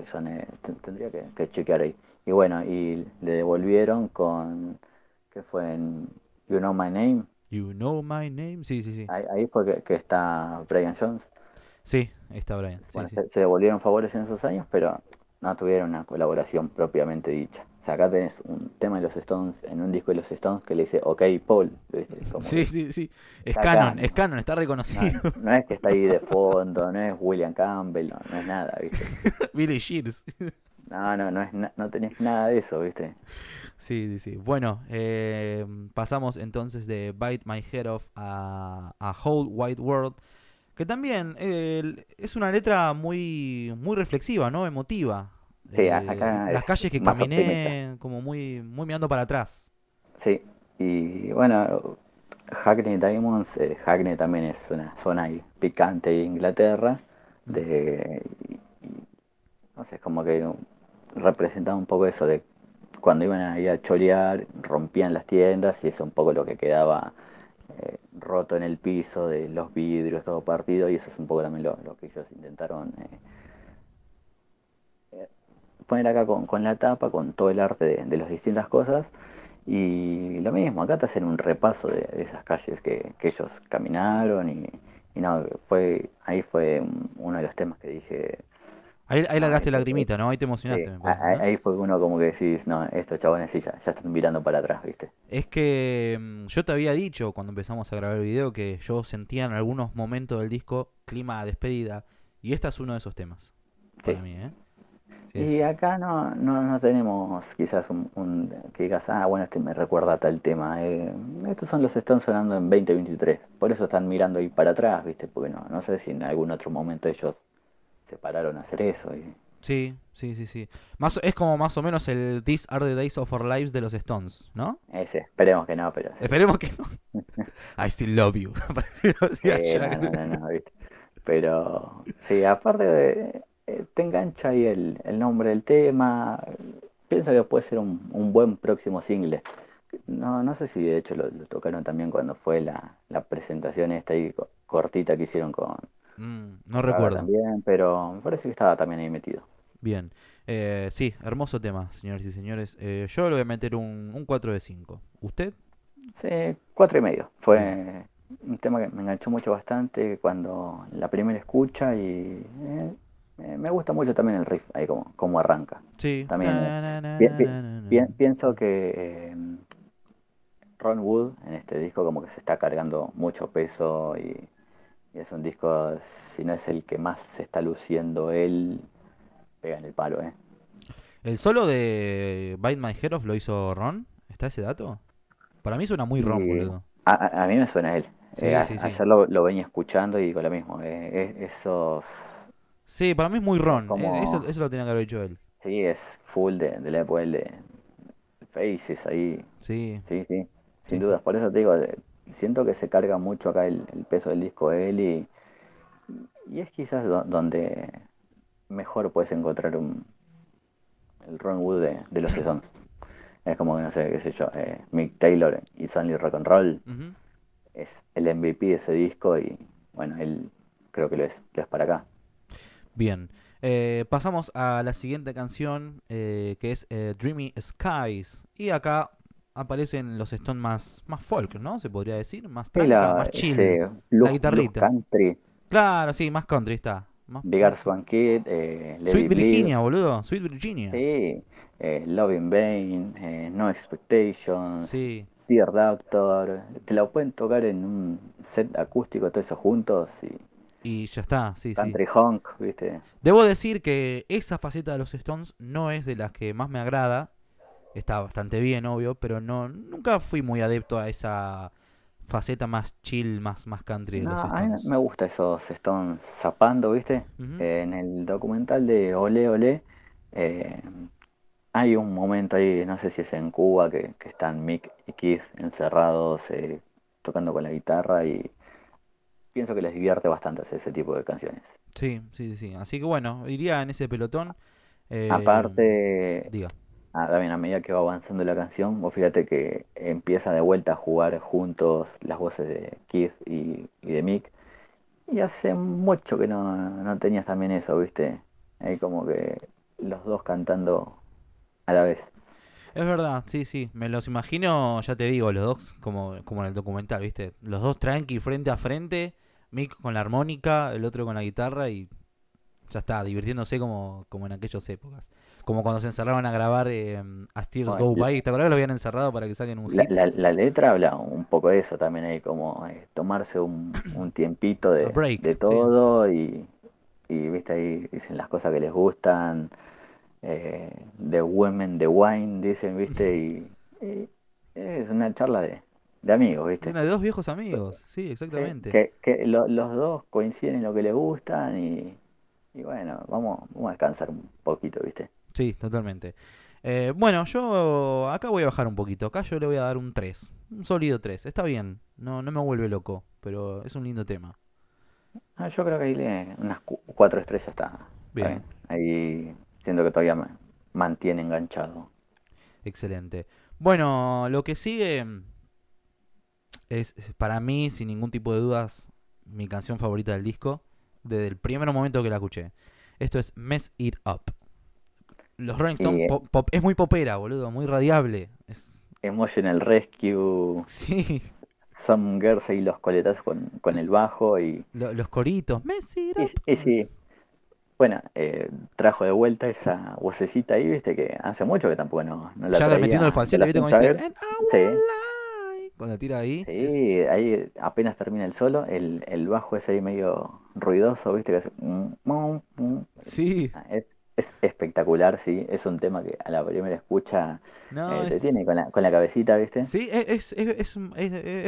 B: tendría que chequear ahí. Y bueno, y le devolvieron con, que fue en You Know My Name. You Know My Name, sí, sí, sí. Ahí, fue que, está Brian Jones. Sí, está Brian. se, devolvieron favores en esos años, pero no tuvieron una colaboración propiamente dicha. O sea, acá tenés un tema de los Stones, en un disco de los Stones que le dice, ok, Paul. sí, sí, sí. Es canon, es canon, está reconocido. No, es que está ahí de fondo, no es William Campbell, no, es nada, ¿viste? Billy Shears. No, no, no, es no tenés nada de eso, ¿viste? Sí, sí, sí. Bueno, eh,
A: pasamos entonces de Bite My Head Off a, a Whole Wide World, que también es una letra muy, muy reflexiva, ¿no? Emotiva.
B: Sí, eh, acá las calles que caminé
A: como muy, muy mirando para atrás.
B: Sí, y bueno, Hackney Diamonds, eh, Hackney también es una zona picante de Inglaterra, de, no sé, como que representaba un poco eso de cuando iban a ir a cholear, rompían las tiendas y eso un poco lo que quedaba eh, roto en el piso de los vidrios, todo partido, y eso es un poco también lo, que ellos intentaron eh, eh, poner acá con, la tapa, con todo el arte de, las distintas cosas. Y lo mismo, acá te hacen un repaso de, esas calles que, ellos caminaron y, y no, fue, ahí fue uno de los temas que dije
A: Ahí, ah, largaste la este lagrimita, ¿no? Ahí te emocionaste.
B: Ah, ahí, fue uno como que decís, no, estos chabones sí ya, ya, están mirando para atrás, ¿viste?
A: Es que mm, yo te había dicho cuando empezamos a grabar el video que yo sentía en algunos momentos del disco clima a despedida y este es uno de esos temas para ¿eh?
B: Y acá no, no, tenemos quizás un, que digas, ah, bueno, este me recuerda a tal tema. Eh, estos son los que están sonando en 2023, por eso están mirando ahí para atrás, ¿viste? Porque no, no sé si en algún otro momento ellos se pararon a hacer eso. Y...
A: Sí, sí, sí, sí. Más, es como más o menos el These Are the Days of Our Lives de los Stones, ¿no?
B: Ese, esperemos que no, pero... Esperemos que no. I still love you. Pero sí, aparte de, eh, te engancha ahí el, nombre del tema. Pienso que puede ser un, buen próximo single. No, no sé si de hecho lo, tocaron también cuando fue la, la presentación esta ahí cortita que hicieron con, Mm, no recuerdo. bien pero me parece que estaba también ahí metido.
A: Bien. Eh, sí, hermoso tema, señores y señores. Eh, yo le voy a meter un, 4 de 5. ¿Usted?
B: Sí, 4 y medio. Fue un tema que me enganchó mucho bastante cuando la primera escucha y eh, me gusta mucho también el riff, ahí como, como arranca. Sí. También pienso que Ron Wood en este disco como que se está cargando mucho peso y es un disco, si no es el que más se está luciendo él, pega en el palo, ¿eh?
A: ¿El solo de Bite My Head lo hizo Ron? ¿Está ese dato?
B: Para mí suena muy Ron, boludo. A, mí me suena él. Sí, eh, sí, sí, ayer lo, venía escuchando y digo lo mismo. Eh, eso...
A: Sí, para mí es muy Ron. Eh, eso, lo tenía que haber hecho él.
B: Sí, es full de, de la época de Faces ahí. Sí. Sí, sí. Sin dudas. Por eso te digo, siento que se carga mucho acá el, peso del disco él y, y es quizás donde mejor puedes encontrar un, el Ron Wood de, de los son. Es como, no sé, qué sé yo, eh, Mick Taylor y Sonny Rock Es el MVP de ese disco y bueno, él creo que lo es, lo es para acá. Bien.
A: Eh, pasamos a la siguiente canción eh, que es Dreamy Skies. Y acá aparecen los Stones más, más folk, ¿no? Se podría decir, más tranca, más eh, chill.
B: la guitarrita. country.
A: Claro, sí, más country está.
C: Más... Big
B: eh, Sweet Virginia, boludo. Sweet Virginia. Sí, eh, Love in eh, No Expectations. Sí. Dear Doctor. Te la pueden tocar en un set acústico, todo eso juntos.
A: Y, y ya está,
B: sí, Country Honk, ¿viste?
A: Debo decir que esa faceta de los Stones no es de las que más me agrada está bastante bien, obvio, pero no nunca fui muy adepto a esa faceta más chill, más, más country de los Stones.
B: me gusta esos Stones zapando, ¿viste? Eh, en el documental de Ole Ole eh, hay un momento ahí, no sé si es en Cuba, que, están Mick y Keith encerrados eh, tocando con la guitarra y pienso que les divierte bastante ese tipo de canciones.
C: Sí,
A: sí, sí. Así que bueno, iría en ese pelotón.
B: Aparte, diga Ah, también a medida que va avanzando la canción, vos fíjate que empieza de vuelta a jugar juntos las voces de Keith y, de Mick. Y hace mucho que no, tenías también eso, ¿viste? Ahí como que los dos cantando a la vez.
A: Es verdad, sí, sí. Me los imagino, ya te digo, los dos, como, como en el documental, ¿viste? Los dos tranqui, frente a frente. Mick con la armónica, el otro con la guitarra y ya está, divirtiéndose como, como en aquellas épocas. Como cuando se encerraron a grabar eh, Go By. ¿Te acuerdas que lo habían encerrado para que saquen un hit?
B: La, letra habla un poco de eso también, ahí como eh, tomarse un, tiempito de, de todo y, viste, ahí dicen las cosas que les gustan. Eh, the Women, The Wine, dicen, viste, y, es una charla de, amigos, ¿viste? Una de dos
A: viejos amigos, sí, exactamente. Que,
B: que los dos coinciden en lo que les gustan y, y bueno, vamos, vamos a descansar un poquito, ¿viste?
A: Sí, totalmente. Eh, bueno, yo acá voy a bajar un poquito. Acá yo le voy a dar un 3. Un sólido 3. Está bien. No, no me vuelve loco, pero es un lindo tema.
B: Ah, yo creo que ahí le, unas 4 estrellas está. Bien. Ahí siento que todavía me mantiene enganchado.
A: Excelente. Bueno, lo que sigue es para mí, sin ningún tipo de dudas, mi canción favorita del disco desde el primer momento que la escuché. Esto es Mess It Up. Los Rolling eh, es muy popera, boludo, muy radiable. Es...
B: el Rescue. Sí. Some Girls y los coletas con, el bajo y...
A: los coritos. Messi.
B: Y, sí. Bueno, eh, trajo de vuelta esa vocecita ahí, viste, que hace mucho que tampoco no, la la Ya metiendo el falsete, viste, como dice... Sí. Cuando tira ahí. Sí, ahí apenas termina el solo, el, el bajo es ahí medio ruidoso, viste, que hace... Sí. Es espectacular, sí. Es un tema que a la primera escucha no, eh, te tiene con la, con la cabecita, ¿viste? Sí, es, es,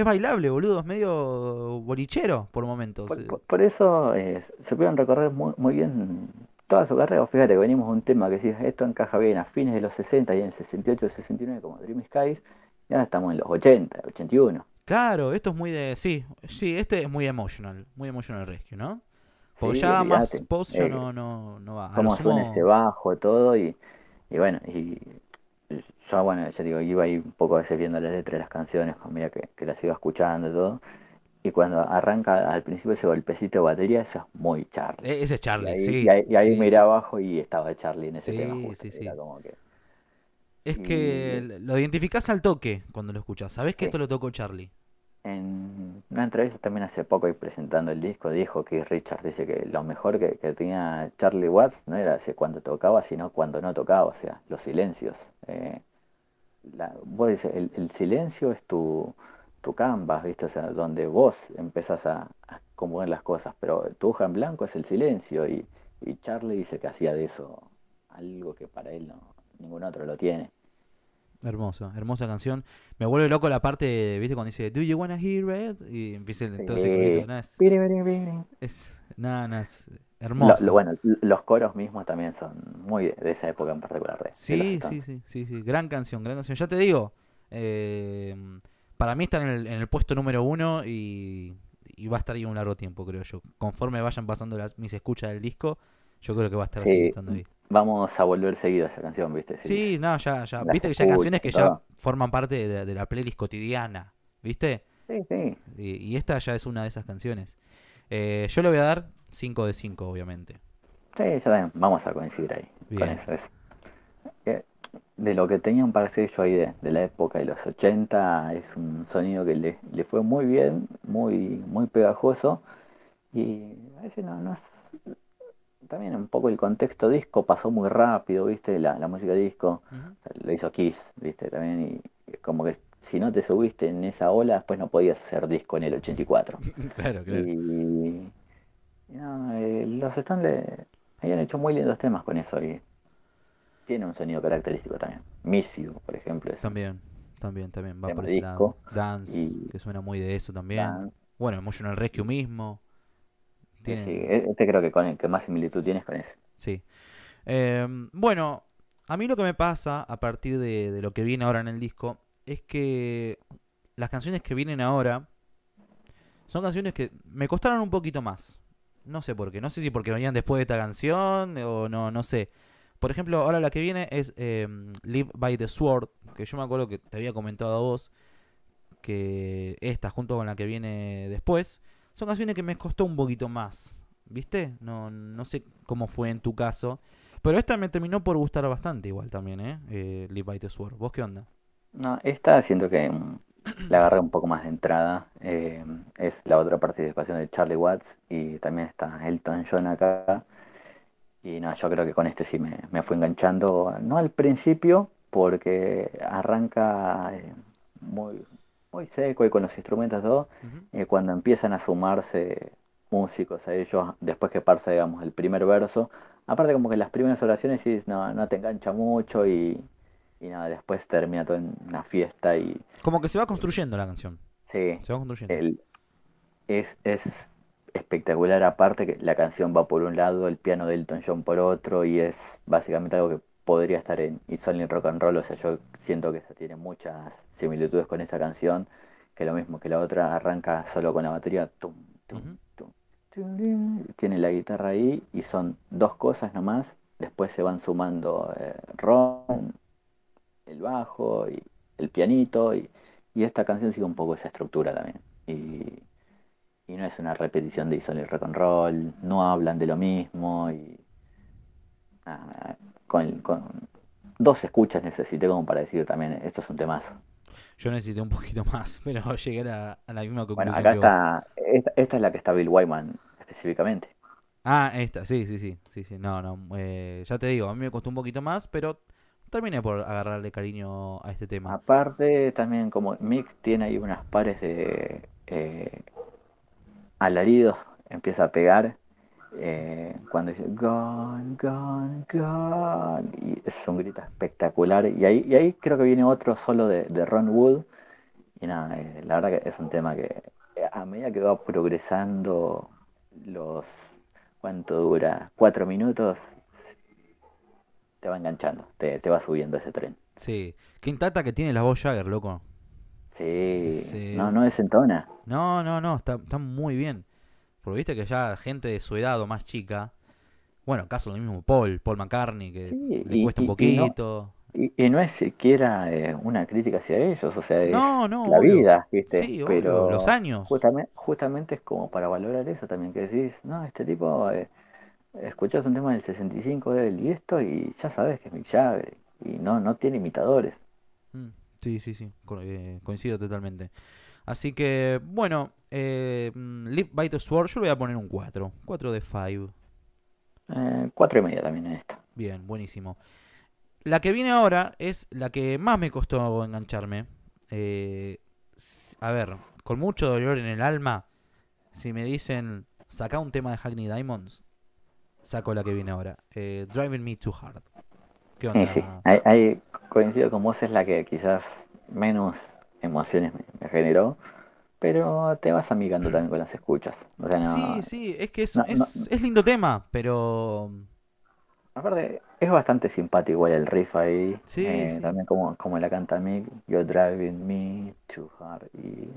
B: bailable,
A: boludo. Es medio bolichero por momentos.
B: Por, eso eh, se pudieron recorrer muy, bien toda su carrera. Fíjate que venimos a un tema que si esto encaja bien a fines de los 60 y en 68, 69 como Dream Skies. Y ahora estamos en los 80, 81. Claro, esto
A: es muy de... Sí, sí, este es muy emotional. Muy emotional rescue, ¿no? Porque más pozo eh, no, no, no va. suena ese
B: bajo, todo, y, bueno, y yo, bueno, yo digo, iba ahí un poco a veces viendo las letras de las canciones, con mira que, las iba escuchando y todo. Y cuando arranca al principio ese golpecito de batería, eso es muy Charlie. E-, ese es Charlie, sí. Y ahí, y abajo y estaba Charlie en ese sí, tema.
A: Es que lo identificás al toque cuando lo escuchas, Sabés que esto lo tocó Charlie.
B: En una entrevista también hace poco y presentando el disco dijo que Richard dice que lo mejor que, tenía Charlie Watts no era cuando tocaba, sino cuando no tocaba, o sea, los silencios. Eh, vos dices, el, silencio es tu, canvas, ¿viste? donde vos empezás a, a componer las cosas, pero tu hoja en blanco es el silencio y, y Charlie dice que hacía de eso algo que para él ningún otro lo tiene.
A: Hermoso, hermosa canción. Me vuelve loco la parte, ¿viste? Cuando dice, ¿Do you wanna hear red? Y empieza el, todo ese es, nada, hermoso.
B: bueno, los coros mismos también son muy de, esa época en particular. sí, sí, sí,
A: sí, sí. Gran canción, gran canción. Ya te digo, em, para mí está en el, en el, puesto número uno y, va a estar ahí un largo tiempo, creo yo. Conforme vayan pasando las, mis escuchas del disco, yo creo que va a estar sí. así,
B: estando ahí vamos a volver seguido a esa canción, ¿viste? Sí, no, ya, ya. Viste que ya hay canciones que ya
A: forman parte de, la playlist cotidiana, ¿viste? Sí, sí. Y, esta ya es una de esas canciones. Eh, yo le voy a dar 5 de 5, obviamente.
B: Sí, ya ven, Vamos a coincidir ahí. Bien. Con eso. Es, eh, de lo que tenían un parcello ahí de, la época de los 80, es un sonido que le, fue muy bien, muy, muy pegajoso. Y a veces no, no es, también un poco el contexto disco pasó muy rápido, ¿viste? La, música disco lo hizo Kiss, ¿viste? También, y como que si no te subiste en esa ola, después no podías hacer disco en el 84.
C: claro, claro.
B: Y, eh, los Stones habían hecho muy lindos temas con eso y tiene un sonido característico también. Miss por ejemplo. Es
A: también, también, también. Va por ese lado. Dance, que suena muy de eso también. Bueno, Dance. en el Rescue mismo.
B: Sí, e-, este creo que con el que más similitud tienes con ese.
A: Sí. Em, bueno, a mí lo que me pasa a partir de, lo que viene ahora en el disco es que las canciones que vienen ahora son canciones que me costaron un poquito más. No sé por qué. No sé si porque venían después de esta canción o no, no sé. Por ejemplo, ahora la que viene es em, Live by the Sword, que yo me acuerdo que te había comentado a vos, que esta junto con la que viene después, son canciones que me costó un poquito más. ¿Viste? No, no sé cómo fue en tu caso. Pero esta me terminó por gustar bastante igual también, ¿eh? eh Live by the Sword. ¿Vos qué onda?
B: No, esta siento que mm, la agarré un poco más de entrada. Eh, es la otra participación de Charlie Watts y también está Elton John acá. Y no, yo creo que con este sí me, me fue enganchando, no al principio, porque arranca eh, muy, muy seco y con los instrumentos todo, eh, cuando empiezan a sumarse músicos a ellos, después que pasa, digamos, el primer verso, aparte como que las primeras oraciones sí, no, no te engancha mucho y, nada, después termina todo en una fiesta y... Como que se va construyendo la canción. Sí. Se va construyendo. es, es espectacular aparte que la canción va por un lado, el piano de Elton John por otro y es básicamente algo que podría estar en It's Only Rock and Roll, o sea, yo siento que se tiene muchas similitudes con esa canción, que lo mismo que la otra arranca solo con la batería. tiene la guitarra ahí y son dos cosas nomás. Después se van sumando eh, Ron, el bajo y el pianito. Y, esta canción sigue un poco esa estructura también. Y, no es una repetición de Isol y Rock and Roll. No hablan de lo mismo. Y, con, con dos escuchas necesité como para decir también, esto es un temazo.
A: Yo necesité un poquito más, pero llegué a la, a la misma conclusión. Bueno, acá está,
B: Esta, es la que está Bill Wyman específicamente.
A: Ah, esta, sí, sí, sí, sí, sí. No, no, eh, ya te digo, a mí me costó un poquito más, pero terminé por agarrarle
B: cariño a este tema. Aparte, también como Mick tiene ahí unas pares de eh, alaridos, empieza a pegar eh, cuando dice gone, gone, gone, y es un grito espectacular. Y ahí, ahí creo que viene otro solo de, de Ron Wood. Y nada, eh, la verdad que es un tema que a medida que va progresando los. ¿Cuánto dura? ¿Cuatro minutos? Te va enganchando, te, va subiendo ese tren.
A: Sí. Qué intacta que tiene la voz Jagger, loco.
B: Sí. No, no desentona.
A: No, no, no, está, está muy bien. Porque viste que ya gente de su edad o más chica, bueno, caso lo mismo Paul, Paul McCartney, que le cuesta un poquito.
B: Y, no es siquiera eh, una crítica hacia ellos, o sea, la vida, pero los años. Justamente, es como para valorar eso también, que decís, no, este tipo, eh, escuchas un tema del 65 de él y esto, y ya sabes que es mi y no, no tiene imitadores.
C: Mm.
A: Sí, sí, sí, eh, coincido totalmente. Así que, bueno, eh, mm, Live by the Sword, yo le voy a poner un 4. 4 de 5.
B: Eh, 4 y media también en esta.
A: Bien, buenísimo. La que viene ahora es la que más me costó engancharme. Eh, a ver, con mucho dolor en el alma, si me dicen, saca un tema de Hackney Diamonds, saco la que viene ahora. Eh, Driving Me Too Hard.
B: ¿Qué onda? Sí, sí. ahí coincido con vos, es la que quizás menos emociones me, generó pero te vas amigando también con las escuchas. sí,
A: sí, es que es, lindo tema, pero... Aparte,
B: es bastante simpático igual el riff ahí. Eh, también como, la canta Mick, You're driving me too hard. Y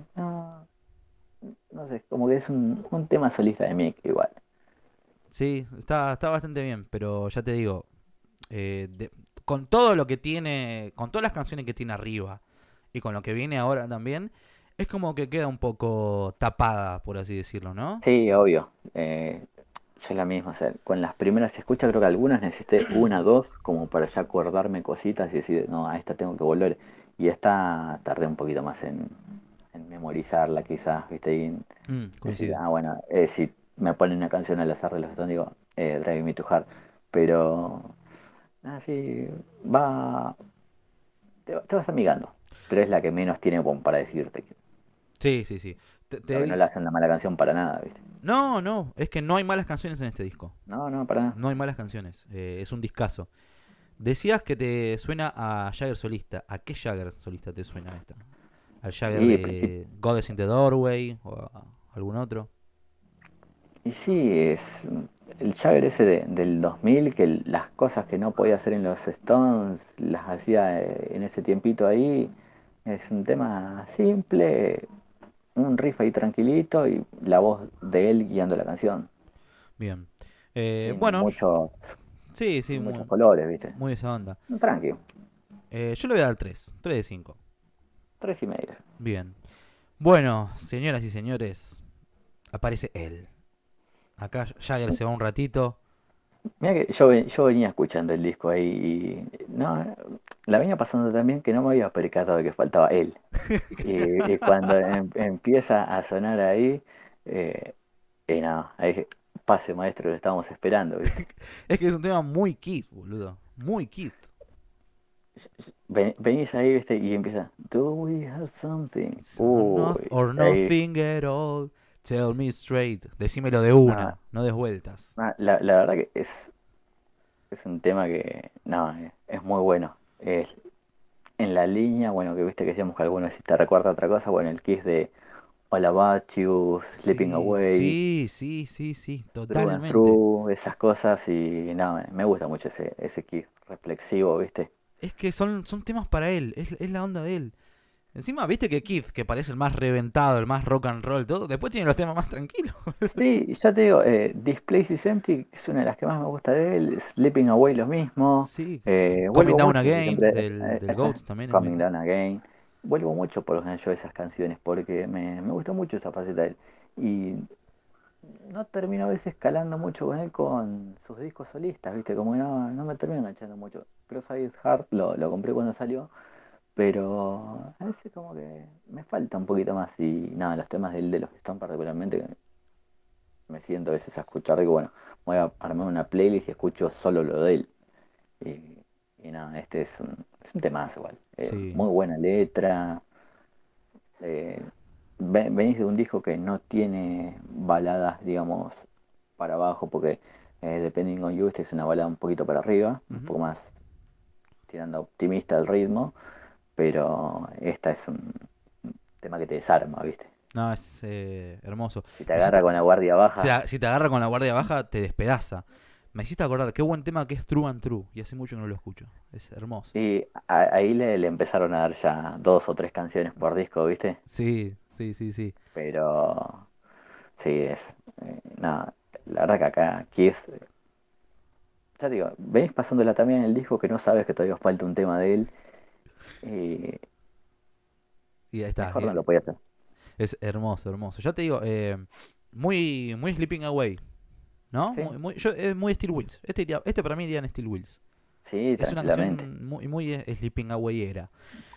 B: no, sé, como que es un, tema solista de Mick igual.
A: Sí, está, bastante bien, pero ya te digo, eh, con todo lo que tiene, con todas las canciones que tiene arriba, y con lo que viene ahora también, es como que queda un poco tapada, por así decirlo, ¿no?
B: Sí, obvio. Eh, yo la misma, con las primeras escuchas creo que algunas necesité una, dos, como para ya acordarme cositas y decir, no, a esta tengo que volver. Y esta tardé un poquito más en, memorizarla quizás, ¿viste? Mm, ah, bueno, eh, si me ponen una canción al azar de los dos, digo, eh, Drive Me To Heart, pero así va, te vas amigando pero es la que menos tiene para decirte. Sí, sí, sí. No le hacen la mala canción para nada, ¿viste?
A: No, no, es que no hay malas canciones en este disco. No, no, para nada. No hay malas canciones, eh, es un discazo. Decías que te suena a Jagger solista. ¿A qué Jagger solista te suena esta? ¿Al Jagger de Goddess in the Doorway o algún otro?
B: Y sí, es el Jagger ese del 2000, que las cosas que no podía hacer en los Stones las hacía eh, en ese tiempito ahí es un tema simple, un riff ahí tranquilito y la voz de él guiando la canción.
A: Bien. Eh,
B: bueno. Muchos,
A: sí, sí, muchos muy, colores, ¿viste? Muy esa onda. Tranquilo. Eh, yo le voy a dar 3, 3 de 5. tres y medio. Bien. Bueno, señoras y señores, aparece él. Acá Jagger se va un ratito.
B: Mira que yo, yo venía escuchando el disco ahí y no, la venía pasando también que no me había percatado de que faltaba él. Y, cuando em, empieza a sonar ahí, eh, y nada, ahí pase maestro, lo estábamos esperando,
A: Es que es un tema muy kid, boludo. Muy kid.
B: venís ahí, Y empieza, Do we have something? Or, nothing
A: at all. Tell me straight. Decímelo de una, no, des vueltas.
B: Ah, la, la, verdad que es, es un tema que, no, es muy bueno. Es, en la línea, bueno, que viste que decíamos que algunos si te recuerda otra cosa, bueno, el kiss de Hola Sleeping Away. Sí,
A: sí, sí, sí, totalmente.
B: esas cosas y nada, eh, me gusta mucho ese, ese kiss reflexivo, viste.
A: Es que son, son temas para él, es, es la onda de él. Encima, viste que Keith, que parece el más reventado, el más rock and roll, todo, después tiene los temas más tranquilos.
B: Sí, ya te digo, eh, is Empty es una de las que más me gusta de él. Sleeping Away, lo mismo. Eh, Coming Down Again, eh, del, también. Coming Down Again. Vuelvo mucho por lo general yo esas canciones porque me, me gusta mucho esa faceta de él. Y no termino a veces escalando mucho con él con sus discos solistas, ¿viste? Como no, me termino enganchando mucho. Cross Heart lo, lo compré cuando salió pero a veces como que me falta un poquito más y nada, los temas él de los que están particularmente me siento a veces a escuchar, digo, bueno, voy a armar una playlist y escucho solo lo de él. Y, nada, este es un, es un igual. Eh, muy buena letra. Eh, venís de un disco que no tiene baladas, digamos, para abajo, porque eh, Depending on You, este es una balada un poquito para arriba, un poco más tirando optimista el ritmo pero esta es un tema que te desarma, ¿viste?
A: No, es eh, hermoso. Si te agarra con la guardia baja. O sea, si te agarra con la guardia baja, te despedaza. Me hiciste acordar, qué buen tema que es True and True, y hace mucho que no lo escucho. Es hermoso.
B: y ahí le, empezaron a dar ya dos o tres canciones por disco, ¿viste? Sí, sí, sí, sí. Pero sí, es. Eh, no, la verdad que acá aquí es... Ya digo, venís pasándola también en el disco que no sabes que todavía os falta un tema de él. Y,
A: está. Es hermoso, hermoso. Ya te digo, eh, muy, muy Sleeping Away. ¿No? Muy, es muy Steel Wheels. Este, este para mí iría en Steel Wheels. Sí, es una canción muy, muy eh, Sleeping Away era.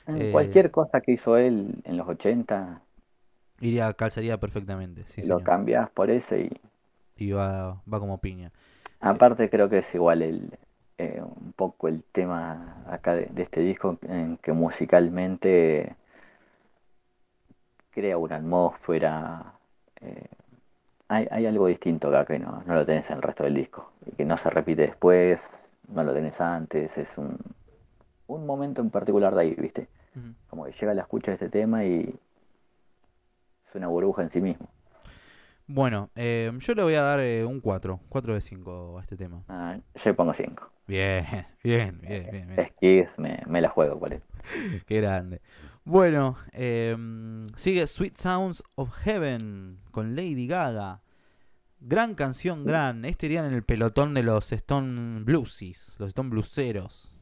B: Mm, eh, cualquier cosa que hizo él en los 80. Iría, calzaría
A: perfectamente. Sí, lo cambias
B: por ese y. va, como piña. Aparte, creo que es igual el, eh, un poco el tema acá de, este disco, en que musicalmente crea una atmósfera. Eh, hay, algo distinto acá que no, lo tenés en el resto del disco, y que no se repite después, no lo tenés antes, es un, momento en particular de ahí, ¿viste? Como que llega la escucha de este tema y es una burbuja en sí mismo.
A: Bueno, eh, yo le voy a dar eh, un 4, 4 de 5 a este tema. yo
B: le pongo 5. Bien, bien, bien, bien. bien. me, la juego, ¿cuál
A: Qué grande. Bueno, eh, sigue Sweet Sounds of Heaven con Lady Gaga. Gran canción, gran. Este iría en el pelotón de los Stone Bluesies, los Stone Blueseros.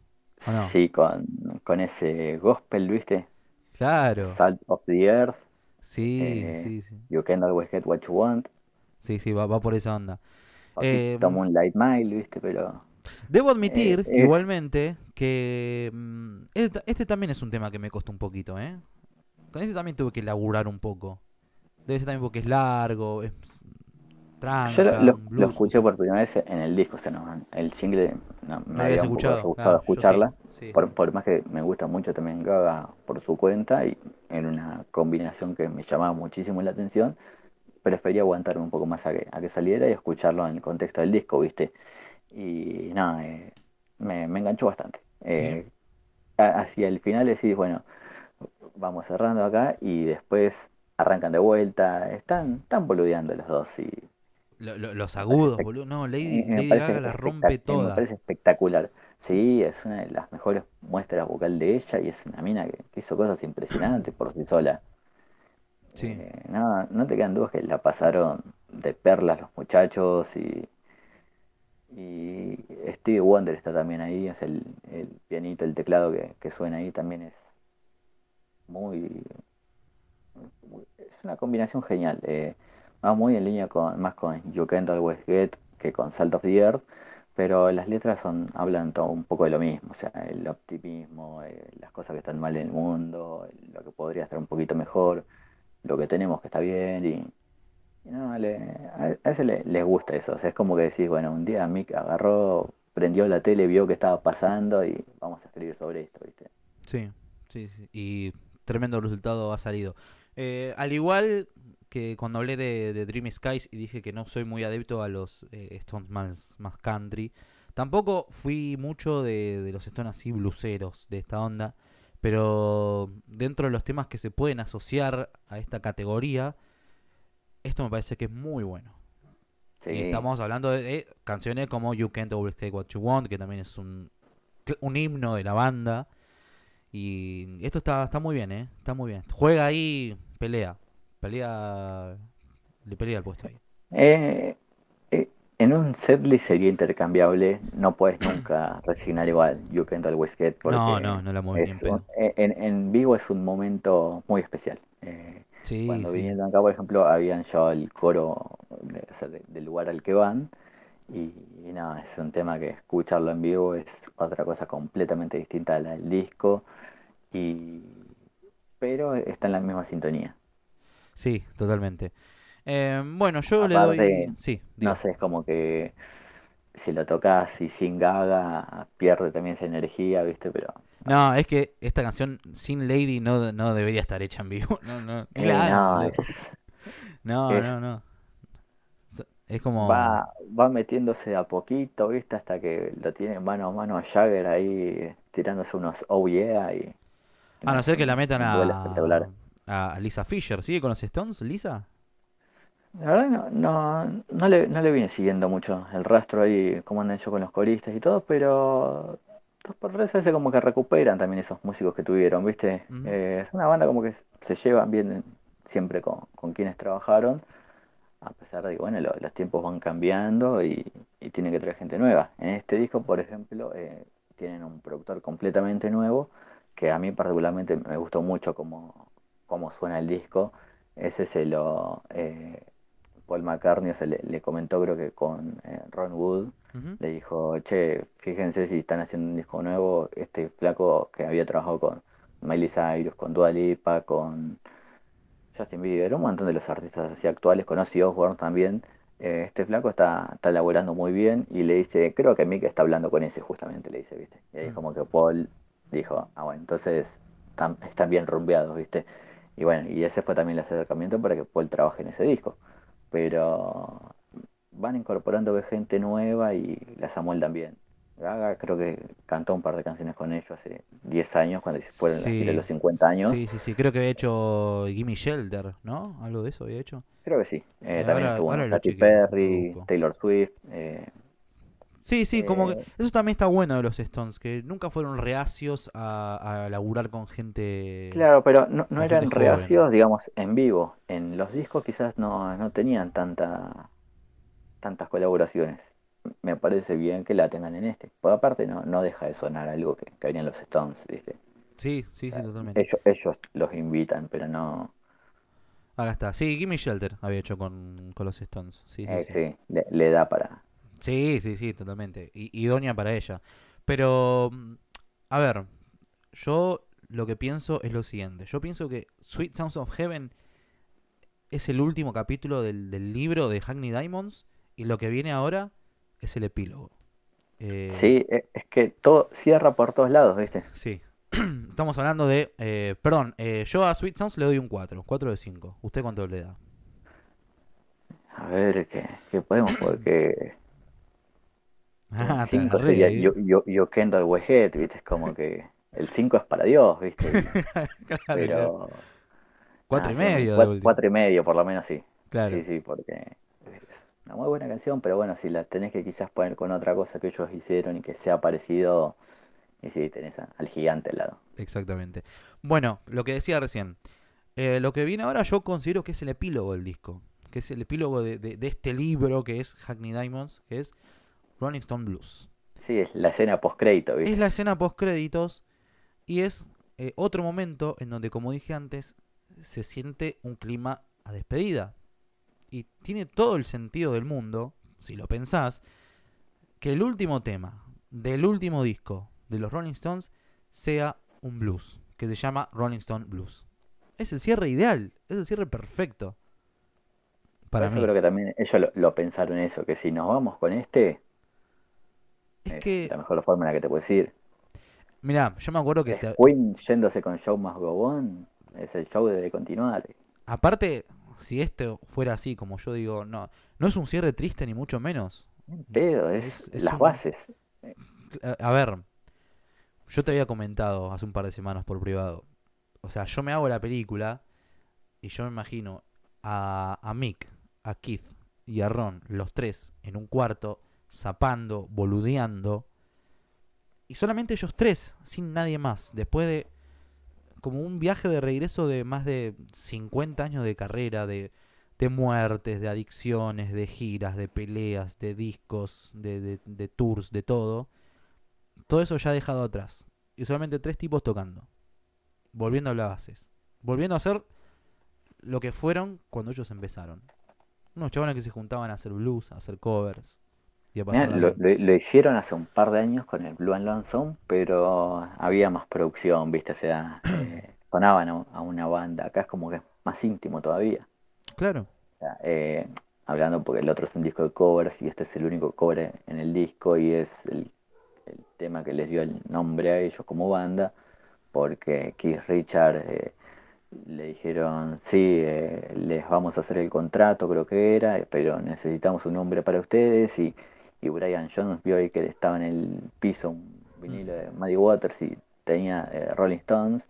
B: Sí, con, con ese gospel, ¿viste? Claro. Salt of the Earth. Sí, eh, sí, sí. You can always get what you want. Sí, sí, va,
A: va por esa onda. Eh, un light mile, ¿viste? Pero. Debo admitir, eh, igualmente, que. Este, este, también es un tema que me costó un poquito, ¿eh? Con este también tuve que laburar un poco. Debe ser también porque es largo, es, yo lo,
B: escuché por primera vez en el disco, o sea, no, el single me había gustado escucharla, Por, más que me gusta mucho también Gaga por su cuenta y en una combinación que me llamaba muchísimo la atención, prefería aguantarme un poco más a que, saliera y escucharlo en el contexto del disco, ¿viste? Y nada, eh, me, enganchó bastante. Eh, hacia el final decís, bueno, vamos cerrando acá y después arrancan de vuelta, están, están boludeando los dos y
C: los agudos, boludo. No, Lady, eh, Gaga la rompe eh, toda. Me parece
B: espectacular. Sí, es una de las mejores muestras vocal de ella y es una mina que, hizo cosas impresionantes por sí sola. Sí. Eh, no, te quedan dudas que la pasaron de perlas los muchachos y, y Steve Wonder está también ahí, es el, pianito, el teclado que, suena ahí también es muy, Es una combinación genial. Eh, va muy en línea con más con You Can't Always Get que con Salt of the Earth, pero las letras son hablan todo un poco de lo mismo, o sea, el optimismo, eh, las cosas que están mal en el mundo, lo que podría estar un poquito mejor, lo que tenemos que está bien y, a, ese le, les gusta eso, o sea, es como que decís, bueno, un día Mick agarró, prendió la tele, vio que estaba pasando y vamos a escribir sobre esto, ¿viste? Sí,
A: sí, sí. y tremendo resultado ha salido. Eh, al igual que cuando hablé de, Dream Skies y dije que no soy muy adepto a los eh, Stones más, country, tampoco fui mucho de, los Stones así bluseros de esta onda, pero dentro de los temas que se pueden asociar a esta categoría, esto me parece que es muy bueno. estamos hablando de, canciones como You Can't Overstay What You Want, que también es un, un himno de la banda. Y esto está, está muy bien, ¿eh? Está muy bien. Juega ahí, pelea le pelea el puesto ahí.
B: Eh, eh, en un setlist sería intercambiable, no puedes nunca resignar igual al No, no, no la mueves eh, En, vivo es un momento muy especial. cuando vinieron acá, por ejemplo, habían ya el coro del lugar al que van. Y, nada, es un tema que escucharlo en vivo es otra cosa completamente distinta a la disco. Y, pero está en la misma sintonía. Sí, totalmente.
A: Em, bueno, yo le doy.
B: Sí, no sé, es como que si lo tocas y sin gaga, pierde también esa energía, ¿viste? Pero.
A: No, es que esta canción sin Lady no, no debería estar hecha en vivo. No, eh, no. no, es... no, no, no. Es como. Va,
B: va metiéndose a poquito, ¿viste? Hasta que lo tiene mano a mano a Jagger ahí tirándose unos oh yeah y.
A: A no ser que la metan a a Lisa Fisher. ¿Sigue con los Stones, Lisa?
B: La verdad no, no, le, no vine siguiendo mucho el rastro ahí, cómo andan hecho con los coristas y todo, pero dos por tres veces como que recuperan también esos músicos que tuvieron, ¿viste? Eh, es una banda como que se llevan bien siempre con, quienes trabajaron, a pesar de que, bueno, los tiempos van cambiando y, y, tienen que traer gente nueva. En este disco, por ejemplo, eh, tienen un productor completamente nuevo, que a mí particularmente me gustó mucho como cómo suena el disco. Ese se lo. Eh, Paul McCartney se le, comentó, creo que con eh, Ron Wood. Le dijo, che, fíjense si están haciendo un disco nuevo. Este flaco que había trabajado con Miley Cyrus, con Dua Lipa, con Justin Bieber, un montón de los artistas así actuales, con Ozzy también. Eh, este flaco está, está elaborando muy bien y le dice, creo que Mick está hablando con ese justamente, le dice, ¿viste? Y ahí mm. como que Paul dijo, ah, bueno, entonces están, están bien rumbeados, ¿viste? Y bueno, y ese fue también el acercamiento para que Paul trabaje en ese disco. Pero van incorporando gente nueva y la Samuel también. Gaga creo que cantó un par de canciones con ellos hace 10 años, cuando se fueron sí, los 50 años. Sí,
A: sí, sí, creo que había hecho Gimme Shelter, ¿no? Algo de eso había hecho. Creo
B: que sí. Eh, también estuvo Katy Perry, Taylor Swift, eh, Sí, sí, como que eh,
A: eso también está bueno de los Stones, que nunca fueron reacios a, laburar con gente. Claro, pero no, no eran reacios,
B: digamos, en vivo. En los discos quizás no, tenían tanta, tantas colaboraciones. Me parece bien que la tengan en este. Por aparte, no, no deja de sonar algo que, caían los Stones, ¿viste?
C: Sí,
A: sí, sí, totalmente.
B: Ellos, ellos los invitan, pero no.
A: Acá está. Sí, Gimme Shelter había hecho con, los Stones. Sí, sí, eh, sí. le da para, Sí, sí, sí, totalmente. idónea para ella. Pero, mm, a ver, yo lo que pienso es lo siguiente. Yo pienso que Sweet Sounds of Heaven es el último capítulo del, libro de Hackney Diamonds y lo que viene ahora
B: es el epílogo. Eh, sí, e, es que todo cierra por todos lados, ¿viste? Sí.
A: Estamos hablando de. Eh, perdón, eh, yo a Sweet Sounds le doy un 4, 4 de 5. ¿Usted cuánto le da?
B: A ver, ¿qué, qué podemos? Porque.
C: Ah, cinco yo,
B: yo, Kendall Wejet, Es como que el 5 es para Dios, ¿viste? Pero. Cuatro y medio. Cuatro, y medio, por lo menos, sí. Claro. Sí, sí, porque una muy buena canción, pero bueno, si la tenés que quizás poner con otra cosa que ellos hicieron y que sea parecido, y si tenés al gigante al lado.
A: Exactamente. Bueno, lo que decía recién, eh, lo que viene ahora yo considero que es el epílogo del disco, que es el epílogo de este libro que es Hackney Diamonds, que es Rolling Stone
B: Blues. Sí, es la escena postcrédito. Es
A: la escena postcréditos y es eh, otro momento en donde, como dije antes, se siente un clima a despedida. Y tiene todo el sentido del mundo, si lo pensás, que el último tema del último disco de los Rolling Stones sea un blues, que se llama Rolling Stone Blues. Es el cierre ideal, es el cierre perfecto.
B: Para Yo mí. creo que también ellos lo pensaron eso, que si nos vamos con este, es, que... la mejor forma en la que te puedes ir.
A: mira yo me acuerdo que... Te...
B: yéndose con Show Más Gobón es el show de continuar.
A: Aparte, si esto fuera así, como yo digo, no, no es un cierre triste ni mucho menos.
B: Pero es, las bases.
A: A ver, yo te había comentado hace un par de semanas por privado. O sea, yo me hago la película y yo me imagino a, a Mick, a Keith y a Ron, los tres, en un cuarto, zapando, boludeando. Y solamente ellos tres, sin nadie más. Después de como un viaje de regreso de más de 50 años de carrera, de, muertes, de adicciones, de giras, de peleas, de discos, de, tours, de todo. Todo eso ya dejado atrás. Y solamente tres tipos tocando. Volviendo a las bases. Volviendo a hacer lo que fueron cuando ellos empezaron. Unos chavales que se juntaban a hacer blues, a hacer covers,
B: lo, hicieron hace un par de años con el Blue and Lonesome, pero había más producción, ¿viste? O sea, eh, sonaban a, una banda. Acá es como que es más íntimo todavía. Claro. Eh, hablando porque el otro es un disco de covers y este es el único cover en el disco y es el, tema que les dio el nombre a ellos como banda, porque Keith Richard eh, le dijeron, sí, les vamos a hacer el contrato, creo que era, pero necesitamos un nombre para ustedes y y Brian Jones vio ahí que estaba en el piso un vinilo mm. de Muddy Waters y tenía eh, Rolling Stones,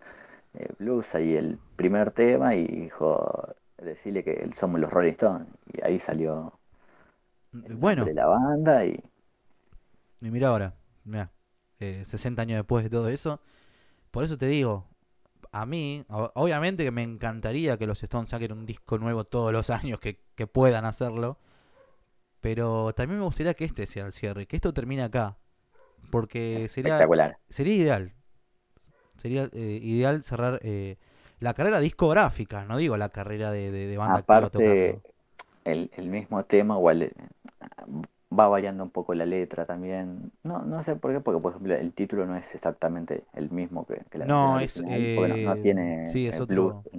B: eh, blues ahí el primer tema y dijo, decirle que somos los Rolling Stones. Y ahí salió mm, bueno. de la banda y...
A: mira ahora, mira, 60 eh, años después de todo eso. Por eso te digo, a mí, obviamente que me encantaría que los Stones saquen un disco nuevo todos los años que, que puedan hacerlo pero también me gustaría que este sea el cierre, que esto termine acá. Porque sería, sería ideal. Sería eh, ideal cerrar eh, la carrera discográfica, no digo la carrera de, banda Aparte,
B: el, el, mismo tema igual eh, va variando un poco la letra también. No, no sé por qué, porque por ejemplo el título no es exactamente el mismo que, la No, es, no, es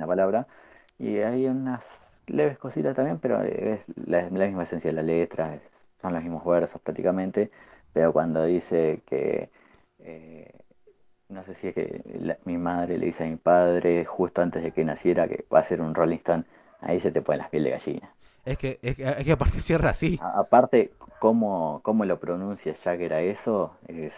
B: palabra. Y hay unas leves cositas también, pero es la, la misma esencia de la letra, son los mismos versos prácticamente, pero cuando dice que, eh, no sé si es que mi madre le dice a mi padre justo antes de que naciera que va a ser un Rolling Stone, ahí se te ponen las pieles de gallina. Es que, es que, aparte cierra así. aparte, cómo, cómo lo pronuncia que era eso es...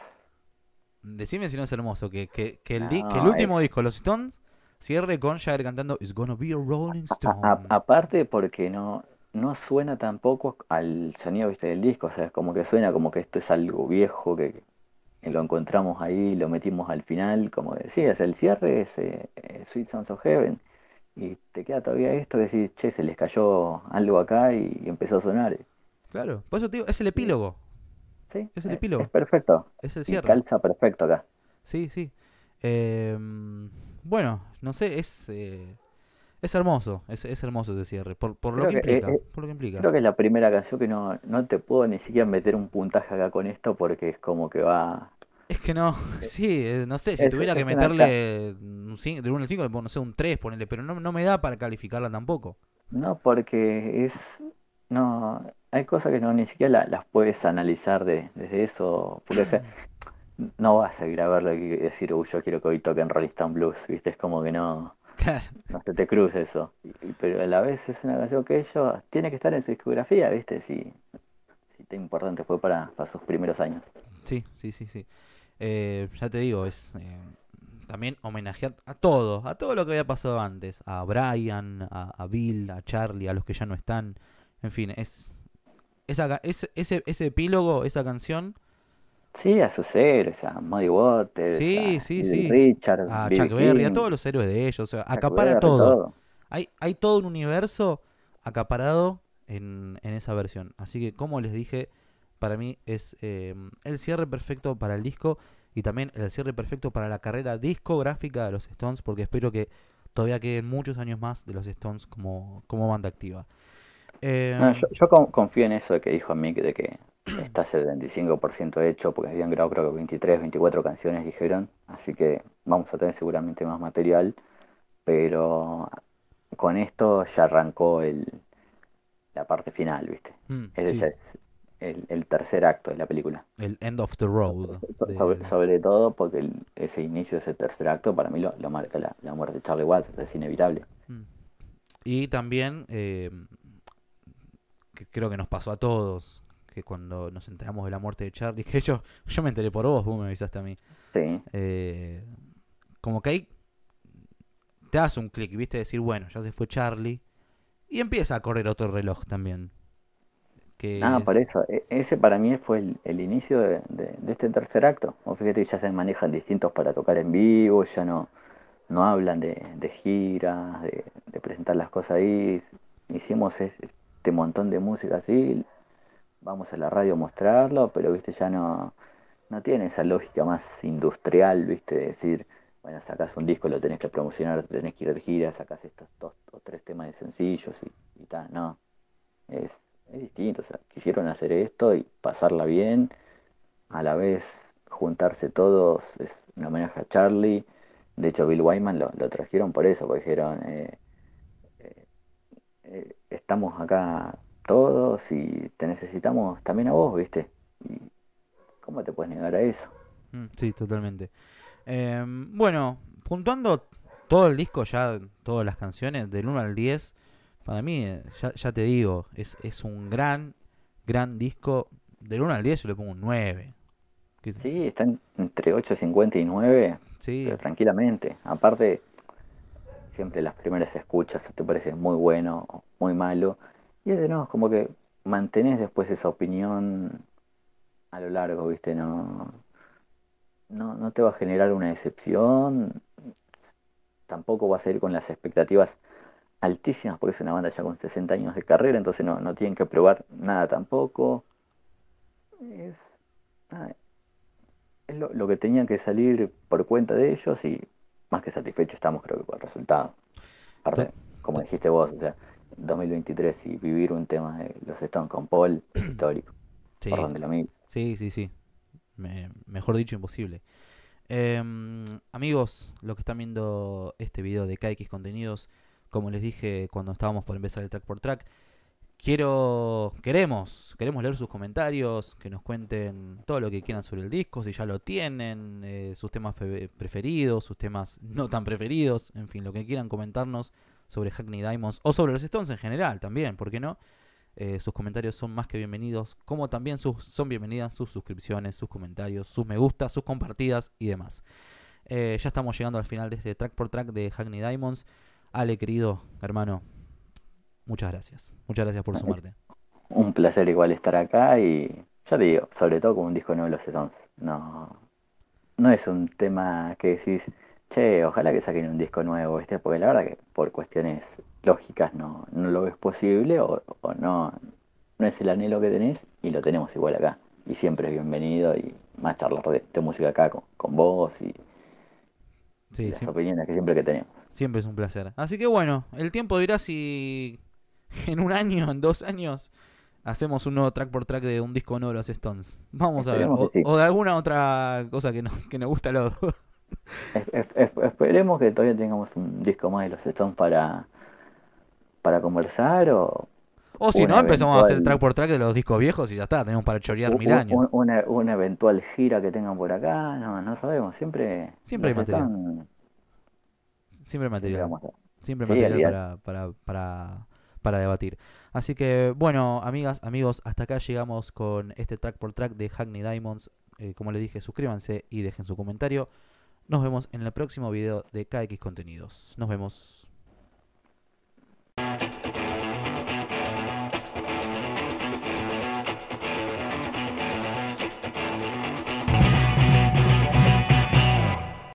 A: Decime si no es hermoso, que, el, último disco, Los Stones, Cierre con Jagger cantando It's Gonna Be a Rolling
B: Stone. aparte porque no, no suena tampoco al sonido ¿viste, del disco, o sea, es como que suena como que esto es algo viejo que, lo encontramos ahí, lo metimos al final, como decías, el cierre es eh, eh, Sweet Sons of Heaven y te queda todavía esto de decís, che, se les cayó algo acá y, empezó a sonar.
A: Claro, por eso te es el epílogo. Sí, es el eh, epílogo. Es
B: perfecto. Es el cierre. calza perfecto acá.
A: Sí, sí. Eh bueno, no sé, es eh, es hermoso, es, es, hermoso ese cierre, por, eh, eh, por lo que, implica, Creo que
B: es la primera canción que no, no te puedo ni siquiera meter un puntaje acá con esto porque es como que va...
A: Es que no, sí, no sé, si tuviera que meterle un 5, de 1 al 5, no sé, un 3, ponerle, pero no, me da para calificarla tampoco.
B: No, porque es... No, hay cosas que no ni siquiera las puedes analizar de, desde eso. Porque, no vas a ir a verlo y decir, uy, yo quiero que hoy toquen Rolling Stone Blues, ¿viste? Es como que no. No te cruce eso. Pero a la vez es una canción que ellos tiene que estar en su discografía, ¿viste? Si, si tan importante fue para, sus primeros años.
A: Sí, sí, sí, sí. Eh, ya te digo, es eh, también homenajear a todo, a todo lo que había pasado antes. A Brian, a, Bill, a Charlie, a los que ya no están. En fin, es, es ese epílogo, esa canción,
B: Sí, a sus héroes, a Muddy Waters, sí, a sí, sí. Richard, a Chuck Berry, a
A: todos los héroes de ellos. O sea, acapara todo. Hay, hay todo un universo acaparado en, esa versión. Así que, como les dije, para mí es em, el cierre perfecto para el disco y también el cierre perfecto para la carrera discográfica de los Stones, porque espero que todavía queden muchos años más de los Stones como, como banda activa. Em,
B: yo, confío en eso que dijo Mick de que está 75% hecho, porque habían grabado creo que 23, 24 canciones, dijeron, así que vamos a tener seguramente más material, pero con esto ya arrancó el, la parte final, ¿viste? Mm, es, el, tercer acto de la película. El
A: end of the road.
B: sobre, todo porque ese inicio, ese tercer acto, para mí lo, marca la, muerte de Charlie Watts, es inevitable.
C: Mm.
A: Y también... Eh, creo que nos pasó a todos que cuando nos enteramos de la muerte de Charlie, que yo, yo me enteré por vos, vos me avisaste a mí. Sí. Eh, como que ahí te das un clic, y viste, decir, bueno, ya se fue Charlie. Y empieza a correr otro reloj también. Que nada ah, por
B: eso. E, ese para mí fue el, inicio de, este tercer acto. O fíjate ya se manejan distintos para tocar en vivo, ya no, no hablan de, giras, de, presentar las cosas ahí. Hicimos este montón de música así, vamos a la radio a mostrarlo, pero viste, ya no, no tiene esa lógica más industrial, viste, de decir, bueno, sacás un disco, lo tenés que promocionar, tenés que ir de gira, ...sacas estos dos o tres temas de sencillos y, tal, no. Es, es distinto, o quisieron hacer esto y pasarla bien, a la vez juntarse todos, es un homenaje a Charlie, de hecho Bill Wyman lo, trajeron por eso, porque dijeron, eh, eh, eh, estamos acá todos y te necesitamos también a vos, ¿viste? ¿Cómo te puedes negar a eso?
A: Mm, sí, totalmente. Em, bueno, puntuando todo el disco, ya todas las canciones, del 1 al 10, para mí, eh, ya, te digo, es, es, un gran, gran disco. Del 1 al 10 yo le pongo un 9.
B: sí, están entre 50 y 9, sí. tranquilamente. Aparte, siempre las primeras escuchas te parece muy bueno, muy malo y es de nuevo, como que mantenés después esa opinión a lo largo, ¿viste? No, no, te va a generar una decepción, tampoco vas a ir con las expectativas altísimas, porque es una banda ya con 60 años de carrera, entonces no, no tienen que probar nada tampoco. Es, lo, que tenían que salir por cuenta de ellos y más que satisfecho estamos creo que con el resultado. como dijiste vos, o sea, 2023 y vivir un tema de los Stones con Paul histórico. Sí.
A: Sí, sí, mejor dicho, imposible. Em, amigos, los que están viendo este video de KX Contenidos, como les dije cuando estábamos por empezar el track por track, quiero, queremos, queremos leer sus comentarios, que nos cuenten todo lo que quieran sobre el disco, si ya lo tienen, eh, sus temas preferidos, sus temas no tan preferidos, en fin, lo que quieran comentarnos sobre Hackney Diamonds o sobre los Stones en general también, ¿por qué no? Eh, sus comentarios son más que bienvenidos, como también sus, son bienvenidas sus suscripciones, sus comentarios, sus me gustas, sus compartidas y demás. Eh, ya estamos llegando al final de este track por track de Hackney Diamonds. Ale, querido hermano, muchas gracias. Muchas gracias
B: por sumarte. Un placer igual estar acá y ya te digo, sobre todo con un disco nuevo de los Stones. No, no es un tema que decís, ojalá que saquen un disco nuevo, este, porque la verdad que por cuestiones lógicas no, lo ves posible o, no, no es el anhelo que tenés y lo tenemos igual acá. Y siempre es bienvenido y más charlar de, música acá con, vos y, las opiniones que siempre que tenemos.
A: Siempre es un placer. Así que bueno, el tiempo dirá si en un año, en dos años, hacemos un nuevo track por track de un disco nuevo de los Stones. Vamos a ver. O, de alguna otra cosa que, nos gusta a los
B: esperemos que todavía tengamos un disco más de los Stones para, para conversar o... O si no, empezamos a hacer track
A: por track de los discos viejos y ya está, tenemos para chorear mil años.
B: Una, eventual gira que tengan por acá, no, no sabemos, siempre... Siempre hay material. Siempre
A: material. Siempre material para, para, para, debatir. Así que, bueno, amigas, amigos, hasta acá llegamos con este track por track de Hackney Diamonds. Eh, como les dije, suscríbanse y dejen su comentario. Nos vemos en el próximo video de KX Contenidos. Nos vemos.